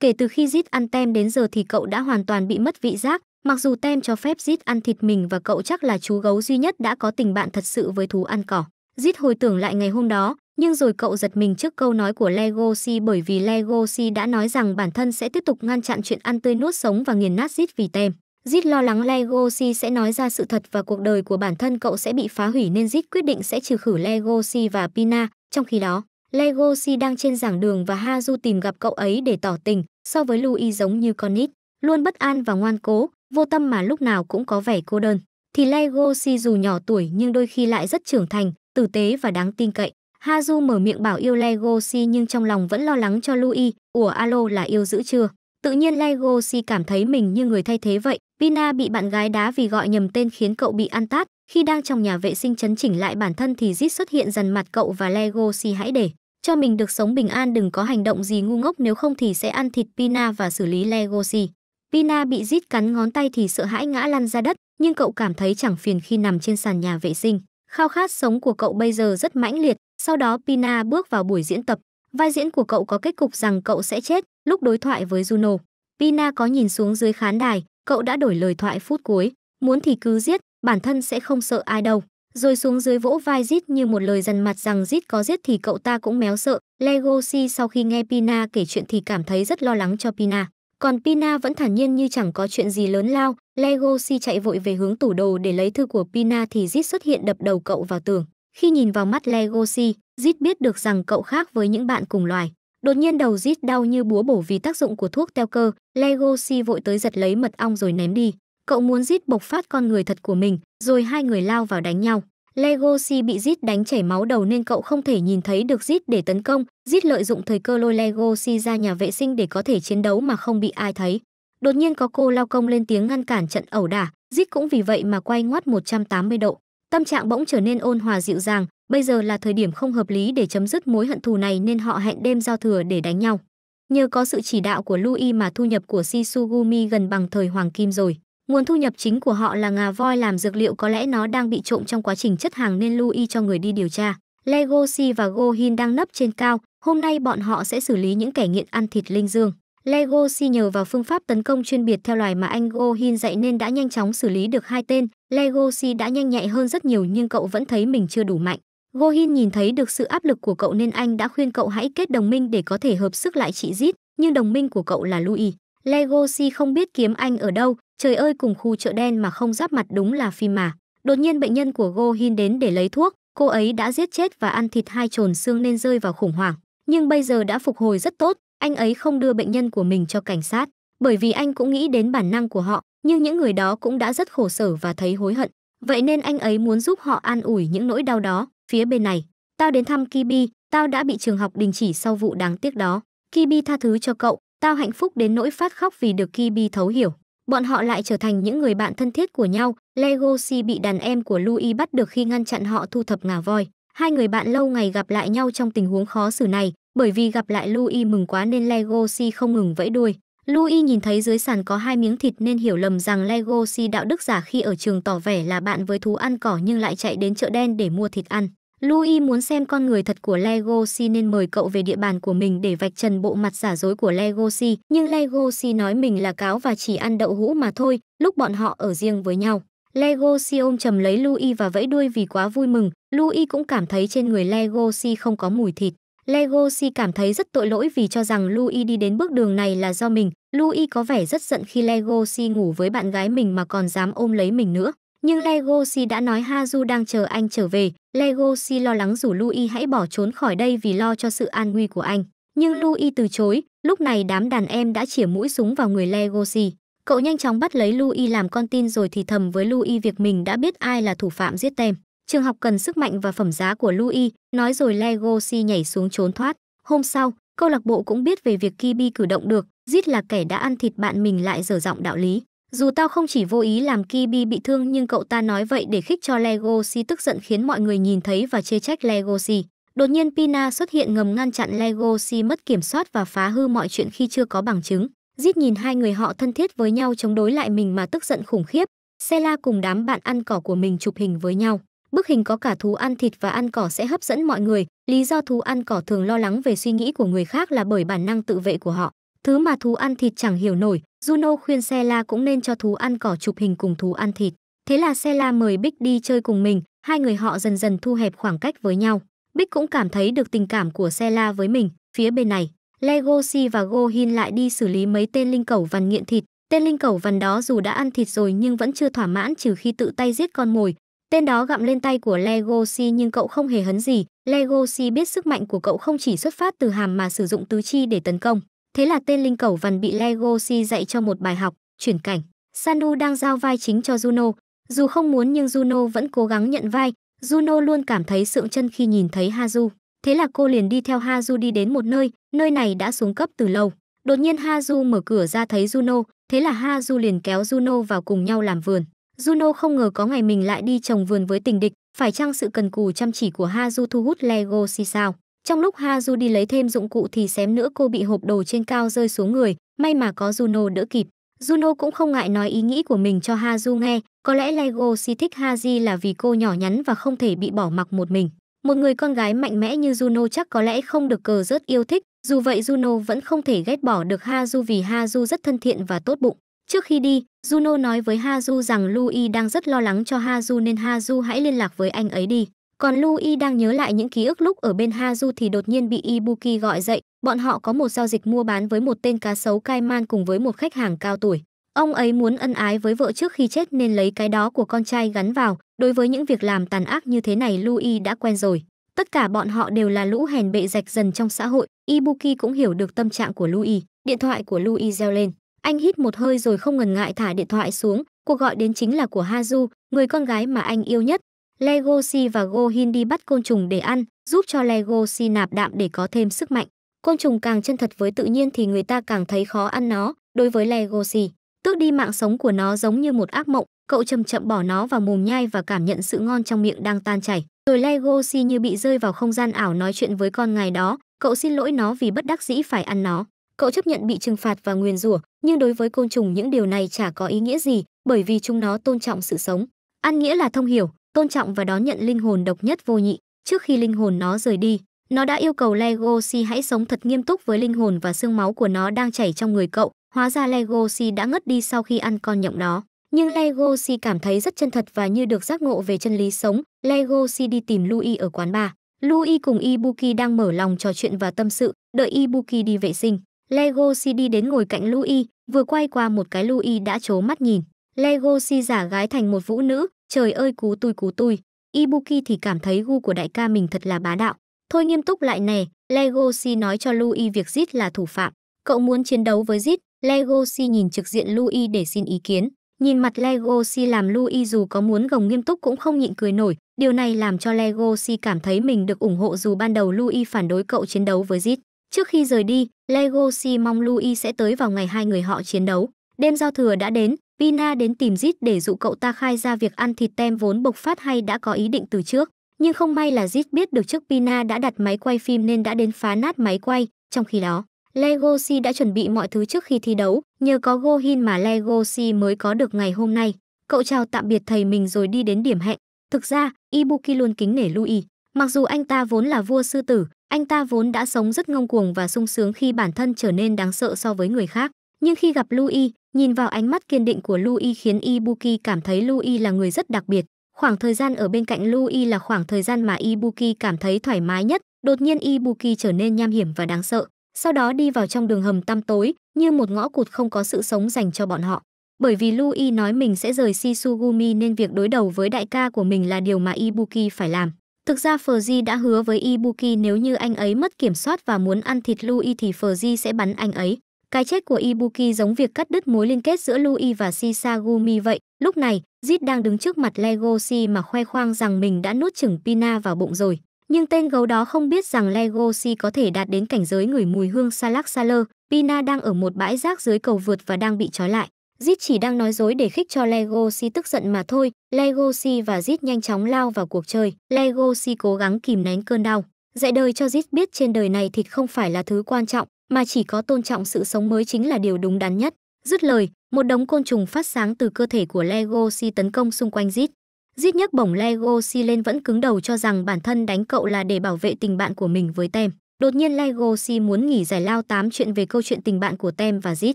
Kể từ khi Rít ăn tem đến giờ thì cậu đã hoàn toàn bị mất vị giác, mặc dù tem cho phép Rít ăn thịt mình và cậu chắc là chú gấu duy nhất đã có tình bạn thật sự với thú ăn cỏ. Rít hồi tưởng lại ngày hôm đó, nhưng rồi cậu giật mình trước câu nói của Legoshi bởi vì Legoshi đã nói rằng bản thân sẽ tiếp tục ngăn chặn chuyện ăn tươi nuốt sống và nghiền nát Zit vì tem. Zit lo lắng Legoshi sẽ nói ra sự thật và cuộc đời của bản thân cậu sẽ bị phá hủy nên Zit quyết định sẽ trừ khử Legoshi và Pina. Trong khi đó, Legoshi đang trên giảng đường và Hazu tìm gặp cậu ấy để tỏ tình, so với Louis giống như con nít, luôn bất an và ngoan cố, vô tâm mà lúc nào cũng có vẻ cô đơn. Thì Legoshi dù nhỏ tuổi nhưng đôi khi lại rất trưởng thành, tử tế và đáng tin cậy. Hazu mở miệng bảo yêu Legoshi nhưng trong lòng vẫn lo lắng cho Louis, ủa alo là yêu dữ chưa? Tự nhiên Legoshi cảm thấy mình như người thay thế vậy, Vina bị bạn gái đá vì gọi nhầm tên khiến cậu bị ăn tát, khi đang trong nhà vệ sinh chấn chỉnh lại bản thân thì Jit xuất hiện dần mặt cậu và Legoshi hãy để cho mình được sống bình an đừng có hành động gì ngu ngốc nếu không thì sẽ ăn thịt Pina và xử lý Legoshi. Pina bị Jit cắn ngón tay thì sợ hãi ngã lăn ra đất, nhưng cậu cảm thấy chẳng phiền khi nằm trên sàn nhà vệ sinh. Khao khát sống của cậu bây giờ rất mãnh liệt, sau đó Pina bước vào buổi diễn tập, vai diễn của cậu có kết cục rằng cậu sẽ chết lúc đối thoại với Juno. Pina có nhìn xuống dưới khán đài, cậu đã đổi lời thoại phút cuối, muốn thì cứ giết, bản thân sẽ không sợ ai đâu. Rồi xuống dưới vỗ vai Zit như một lời dằn mặt rằng Zit có giết thì cậu ta cũng méo sợ. Legosi sau khi nghe Pina kể chuyện thì cảm thấy rất lo lắng cho Pina. Còn Pina vẫn thản nhiên như chẳng có chuyện gì lớn lao, Legosi chạy vội về hướng tủ đồ để lấy thư của Pina thì Zit xuất hiện đập đầu cậu vào tường. Khi nhìn vào mắt Legoshi, Zit biết được rằng cậu khác với những bạn cùng loài. Đột nhiên đầu Zit đau như búa bổ vì tác dụng của thuốc teo cơ, Legoshi vội tới giật lấy mật ong rồi ném đi. Cậu muốn Zit bộc phát con người thật của mình, rồi hai người lao vào đánh nhau. Legoshi bị Zit đánh chảy máu đầu nên cậu không thể nhìn thấy được Zit để tấn công. Zit lợi dụng thời cơ lôi Legoshi ra nhà vệ sinh để có thể chiến đấu mà không bị ai thấy. Đột nhiên có cô lao công lên tiếng ngăn cản trận ẩu đả, Zit cũng vì vậy mà quay ngoắt 180 độ. Tâm trạng bỗng trở nên ôn hòa dịu dàng, bây giờ là thời điểm không hợp lý để chấm dứt mối hận thù này nên họ hẹn đêm giao thừa để đánh nhau. Nhờ có sự chỉ đạo của Louis mà thu nhập của Shishugumi gần bằng thời hoàng kim rồi. Nguồn thu nhập chính của họ là ngà voi làm dược liệu có lẽ nó đang bị trộm trong quá trình chất hàng nên Louis cho người đi điều tra. Legoshi và Gohin đang nấp trên cao, hôm nay bọn họ sẽ xử lý những kẻ nghiện ăn thịt linh dương. Lego si nhờ vào phương pháp tấn công chuyên biệt theo loài mà anh Gohin dạy nên đã nhanh chóng xử lý được hai tên. Lego si đã nhanh nhạy hơn rất nhiều nhưng cậu vẫn thấy mình chưa đủ mạnh. Gohin nhìn thấy được sự áp lực của cậu nên anh đã khuyên cậu hãy kết đồng minh để có thể hợp sức lại chị Zit, nhưng đồng minh của cậu là Louis. Lego si không biết kiếm anh ở đâu, trời ơi cùng khu chợ đen mà không giáp mặt đúng là phim mà. Đột nhiên bệnh nhân của Gohin đến để lấy thuốc, cô ấy đã giết chết và ăn thịt hai chồn xương nên rơi vào khủng hoảng, nhưng bây giờ đã phục hồi rất tốt, anh ấy không đưa bệnh nhân của mình cho cảnh sát, bởi vì anh cũng nghĩ đến bản năng của họ, nhưng những người đó cũng đã rất khổ sở và thấy hối hận. Vậy nên anh ấy muốn giúp họ an ủi những nỗi đau đó. Phía bên này, tao đến thăm Kibi, tao đã bị trường học đình chỉ sau vụ đáng tiếc đó. Kibi tha thứ cho cậu, tao hạnh phúc đến nỗi phát khóc vì được Kibi thấu hiểu. Bọn họ lại trở thành những người bạn thân thiết của nhau. Legoshi bị đàn em của Louis bắt được khi ngăn chặn họ thu thập ngà voi. Hai người bạn lâu ngày gặp lại nhau trong tình huống khó xử này, bởi vì gặp lại Louis mừng quá nên Legosi không ngừng vẫy đuôi. Louis nhìn thấy dưới sàn có hai miếng thịt nên hiểu lầm rằng Legosi đạo đức giả khi ở trường tỏ vẻ là bạn với thú ăn cỏ nhưng lại chạy đến chợ đen để mua thịt ăn. Louis muốn xem con người thật của Legosi nên mời cậu về địa bàn của mình để vạch trần bộ mặt giả dối của Legosi, nhưng Legosi nói mình là cáo và chỉ ăn đậu hũ mà thôi, lúc bọn họ ở riêng với nhau. Legosi ôm chầm lấy Louis và vẫy đuôi vì quá vui mừng, Louis cũng cảm thấy trên người Legosi không có mùi thịt. Legosi cảm thấy rất tội lỗi vì cho rằng Louis đi đến bước đường này là do mình. Louis có vẻ rất giận khi Legosi ngủ với bạn gái mình mà còn dám ôm lấy mình nữa. Nhưng Legosi đã nói Hazu đang chờ anh trở về. Legosi lo lắng rủ Louis hãy bỏ trốn khỏi đây vì lo cho sự an nguy của anh. Nhưng Louis từ chối, lúc này đám đàn em đã chỉa mũi súng vào người Legosi. Cậu nhanh chóng bắt lấy Louis làm con tin rồi thì thầm với Louis việc mình đã biết ai là thủ phạm giết tem. Trường học cần sức mạnh và phẩm giá của Louis, nói rồi Legosi nhảy xuống trốn thoát. Hôm sau, câu lạc bộ cũng biết về việc Kibi cử động được, giết là kẻ đã ăn thịt bạn mình lại dở giọng đạo lý. Dù tao không chỉ vô ý làm Kibi bị thương nhưng cậu ta nói vậy để khích cho Legosi tức giận khiến mọi người nhìn thấy và chê trách Legosi. Đột nhiên Pina xuất hiện ngầm ngăn chặn Legosi mất kiểm soát và phá hư mọi chuyện khi chưa có bằng chứng. Giết nhìn hai người họ thân thiết với nhau chống đối lại mình mà tức giận khủng khiếp. Sela cùng đám bạn ăn cỏ của mình chụp hình với nhau. Bức hình có cả thú ăn thịt và ăn cỏ sẽ hấp dẫn mọi người, lý do thú ăn cỏ thường lo lắng về suy nghĩ của người khác là bởi bản năng tự vệ của họ. Thứ mà thú ăn thịt chẳng hiểu nổi, Juno khuyên Sela cũng nên cho thú ăn cỏ chụp hình cùng thú ăn thịt. Thế là Sela mời Bích đi chơi cùng mình, hai người họ dần dần thu hẹp khoảng cách với nhau. Bích cũng cảm thấy được tình cảm của Sela với mình, phía bên này. Legosi và Gohin lại đi xử lý mấy tên linh cẩu vằn nghiện thịt. Tên linh cẩu vằn đó dù đã ăn thịt rồi nhưng vẫn chưa thỏa mãn trừ khi tự tay giết con mồi, Tên đó gặm lên tay của Legoshi nhưng cậu không hề hấn gì, Legoshi biết sức mạnh của cậu không chỉ xuất phát từ hàm mà sử dụng tứ chi để tấn công. Thế là tên linh cẩu vằn bị Legoshi dạy cho một bài học, chuyển cảnh. Sanu đang giao vai chính cho Juno, dù không muốn nhưng Juno vẫn cố gắng nhận vai, Juno luôn cảm thấy sượng chân khi nhìn thấy Haju. Thế là cô liền đi theo Haju đi đến một nơi, nơi này đã xuống cấp từ lâu. Đột nhiên Haju mở cửa ra thấy Juno, thế là Haju liền kéo Juno vào cùng nhau làm vườn. Juno không ngờ có ngày mình lại đi trồng vườn với tình địch, phải chăng sự cần cù chăm chỉ của Haju thu hút Lego si sao? Trong lúc Haju đi lấy thêm dụng cụ thì xém nữa cô bị hộp đồ trên cao rơi xuống người, may mà có Juno đỡ kịp. Juno cũng không ngại nói ý nghĩ của mình cho Haju nghe, có lẽ Lego si thích Haji là vì cô nhỏ nhắn và không thể bị bỏ mặc một mình. Một người con gái mạnh mẽ như Juno chắc có lẽ không được cờ rớt yêu thích, dù vậy Juno vẫn không thể ghét bỏ được Haju vì Haju rất thân thiện và tốt bụng. Trước khi đi, Juno nói với Haju rằng Louis đang rất lo lắng cho Haju nên Haju hãy liên lạc với anh ấy đi. Còn Louis đang nhớ lại những ký ức lúc ở bên Haju thì đột nhiên bị Ibuki gọi dậy. Bọn họ có một giao dịch mua bán với một tên cá sấu Kaiman cùng với một khách hàng cao tuổi. Ông ấy muốn ân ái với vợ trước khi chết nên lấy cái đó của con trai gắn vào. Đối với những việc làm tàn ác như thế này Louis đã quen rồi. Tất cả bọn họ đều là lũ hèn bệ rạch dần trong xã hội. Ibuki cũng hiểu được tâm trạng của Louis. Điện thoại của Louis reo lên. Anh hít một hơi rồi không ngần ngại thả điện thoại xuống, cuộc gọi đến chính là của Haju, người con gái mà anh yêu nhất. Legoshi và Gohin đi bắt côn trùng để ăn, giúp cho Legoshi nạp đạm để có thêm sức mạnh. Côn trùng càng chân thật với tự nhiên thì người ta càng thấy khó ăn nó, đối với Legoshi. Tước đi mạng sống của nó giống như một ác mộng, cậu chậm chậm bỏ nó vào mồm nhai và cảm nhận sự ngon trong miệng đang tan chảy. Rồi Legoshi như bị rơi vào không gian ảo nói chuyện với con ngài đó, cậu xin lỗi nó vì bất đắc dĩ phải ăn nó cậu chấp nhận bị trừng phạt và nguyền rủa nhưng đối với côn trùng những điều này chả có ý nghĩa gì bởi vì chúng nó tôn trọng sự sống an nghĩa là thông hiểu tôn trọng và đón nhận linh hồn độc nhất vô nhị trước khi linh hồn nó rời đi nó đã yêu cầu legosi hãy sống thật nghiêm túc với linh hồn và xương máu của nó đang chảy trong người cậu hóa ra legosi đã ngất đi sau khi ăn con nhộng đó nhưng legosi cảm thấy rất chân thật và như được giác ngộ về chân lý sống legosi đi tìm louis ở quán bar louis cùng ibuki đang mở lòng trò chuyện và tâm sự đợi ibuki đi vệ sinh Legoshi đi đến ngồi cạnh Louis, vừa quay qua một cái Louis đã trố mắt nhìn. Legoshi giả gái thành một vũ nữ, trời ơi cú tui cú tui. Ibuki thì cảm thấy gu của đại ca mình thật là bá đạo. Thôi nghiêm túc lại nè, Legoshi nói cho Louis việc Zit là thủ phạm. Cậu muốn chiến đấu với Zit, Legoshi nhìn trực diện Louis để xin ý kiến. Nhìn mặt Legoshi làm Louis dù có muốn gồng nghiêm túc cũng không nhịn cười nổi, điều này làm cho Legoshi cảm thấy mình được ủng hộ dù ban đầu Louis phản đối cậu chiến đấu với Zit. Trước khi rời đi, Legosi mong Louis sẽ tới vào ngày hai người họ chiến đấu. Đêm giao thừa đã đến, Pina đến tìm Jit để dụ cậu ta khai ra việc ăn thịt tem vốn bộc phát hay đã có ý định từ trước. Nhưng không may là Jit biết được trước Pina đã đặt máy quay phim nên đã đến phá nát máy quay. Trong khi đó, Legosi đã chuẩn bị mọi thứ trước khi thi đấu, nhờ có Gohin mà Legosi mới có được ngày hôm nay. Cậu chào tạm biệt thầy mình rồi đi đến điểm hẹn. Thực ra, Ibuki luôn kính nể Louis. Mặc dù anh ta vốn là vua sư tử, anh ta vốn đã sống rất ngông cuồng và sung sướng khi bản thân trở nên đáng sợ so với người khác, nhưng khi gặp Louis, nhìn vào ánh mắt kiên định của Louis khiến Ibuki cảm thấy Louis là người rất đặc biệt. Khoảng thời gian ở bên cạnh Louis là khoảng thời gian mà Ibuki cảm thấy thoải mái nhất, đột nhiên Ibuki trở nên nham hiểm và đáng sợ, sau đó đi vào trong đường hầm tăm tối, như một ngõ cụt không có sự sống dành cho bọn họ. Bởi vì Louis nói mình sẽ rời Shishugumi nên việc đối đầu với đại ca của mình là điều mà Ibuki phải làm. Thực ra Fergie đã hứa với Ibuki nếu như anh ấy mất kiểm soát và muốn ăn thịt Louis thì Fergie sẽ bắn anh ấy. Cái chết của Ibuki giống việc cắt đứt mối liên kết giữa Louis và Shisagumi vậy. Lúc này, Jit đang đứng trước mặt Legoshi mà khoe khoang rằng mình đã nuốt chửng Pina vào bụng rồi. Nhưng tên gấu đó không biết rằng Legoshi có thể đạt đến cảnh giới người mùi hương Salak Saler. Pina đang ở một bãi rác dưới cầu vượt và đang bị trói lại. Zit chỉ đang nói dối để khích cho Legoshi tức giận mà thôi. Legoshi và Zit nhanh chóng lao vào cuộc chơi. Legoshi cố gắng kìm nén cơn đau. Dạy đời cho Zit biết trên đời này thịt không phải là thứ quan trọng, mà chỉ có tôn trọng sự sống mới chính là điều đúng đắn nhất. Dứt lời, một đống côn trùng phát sáng từ cơ thể của Legoshi tấn công xung quanh Zit. Zit nhấc bổng Legoshi lên vẫn cứng đầu cho rằng bản thân đánh cậu là để bảo vệ tình bạn của mình với Tem. Đột nhiên Legoshi muốn nghỉ giải lao tám chuyện về câu chuyện tình bạn của Tem và Zit.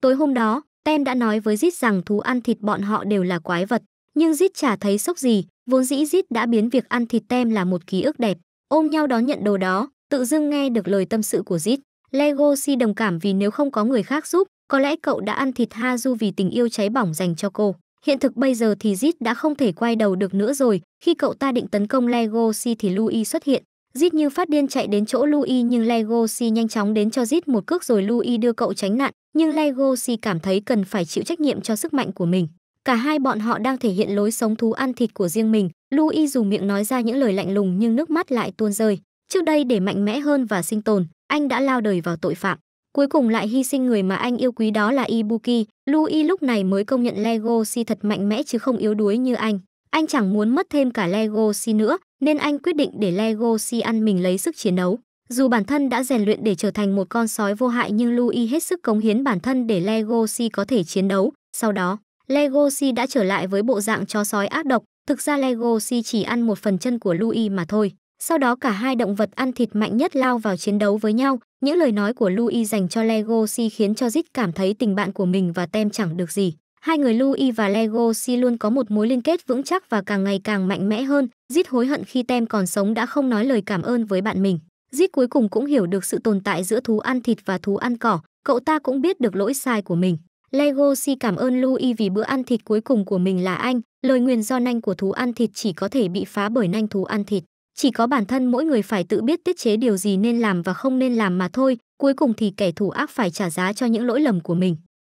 Tối hôm đó, Tem đã nói với Zit rằng thú ăn thịt bọn họ đều là quái vật, nhưng Zit chả thấy sốc gì, vốn dĩ Zit đã biến việc ăn thịt Tem là một ký ức đẹp. Ôm nhau đón nhận đồ đó, tự dưng nghe được lời tâm sự của Zit. Lego si đồng cảm vì nếu không có người khác giúp, có lẽ cậu đã ăn thịt Ha Du vì tình yêu cháy bỏng dành cho cô. Hiện thực bây giờ thì Zit đã không thể quay đầu được nữa rồi, khi cậu ta định tấn công Lego Si thì Louis xuất hiện. Zit như phát điên chạy đến chỗ Louis nhưng Lego Si nhanh chóng đến cho Zit một cước rồi Louis đưa cậu tránh nạn, nhưng Legosi cảm thấy cần phải chịu trách nhiệm cho sức mạnh của mình. Cả hai bọn họ đang thể hiện lối sống thú ăn thịt của riêng mình, Louis dù miệng nói ra những lời lạnh lùng nhưng nước mắt lại tuôn rơi. Trước đây để mạnh mẽ hơn và sinh tồn, anh đã lao đời vào tội phạm. Cuối cùng lại hy sinh người mà anh yêu quý đó là Ibuki, Louis lúc này mới công nhận Legosi thật mạnh mẽ chứ không yếu đuối như anh. Anh chẳng muốn mất thêm cả Legosi nữa, nên anh quyết định để Legosi ăn mình lấy sức chiến đấu. Dù bản thân đã rèn luyện để trở thành một con sói vô hại nhưng Louis hết sức cống hiến bản thân để Legosi có thể chiến đấu. Sau đó, Legosi đã trở lại với bộ dạng chó sói ác độc. Thực ra Legosi chỉ ăn một phần chân của Louis mà thôi. Sau đó cả hai động vật ăn thịt mạnh nhất lao vào chiến đấu với nhau. Những lời nói của Louis dành cho Legosi khiến cho Zit cảm thấy tình bạn của mình và Tem chẳng được gì. Hai người Louis và Legosi luôn có một mối liên kết vững chắc và càng ngày càng mạnh mẽ hơn. Zit hối hận khi Tem còn sống đã không nói lời cảm ơn với bạn mình. Dít cuối cùng cũng hiểu được sự tồn tại giữa thú ăn thịt và thú ăn cỏ, cậu ta cũng biết được lỗi sai của mình. Lego si cảm ơn Louis vì bữa ăn thịt cuối cùng của mình là anh, lời nguyền do nanh của thú ăn thịt chỉ có thể bị phá bởi nanh thú ăn thịt. Chỉ có bản thân mỗi người phải tự biết tiết chế điều gì nên làm và không nên làm mà thôi, cuối cùng thì kẻ thù ác phải trả giá cho những lỗi lầm của mình.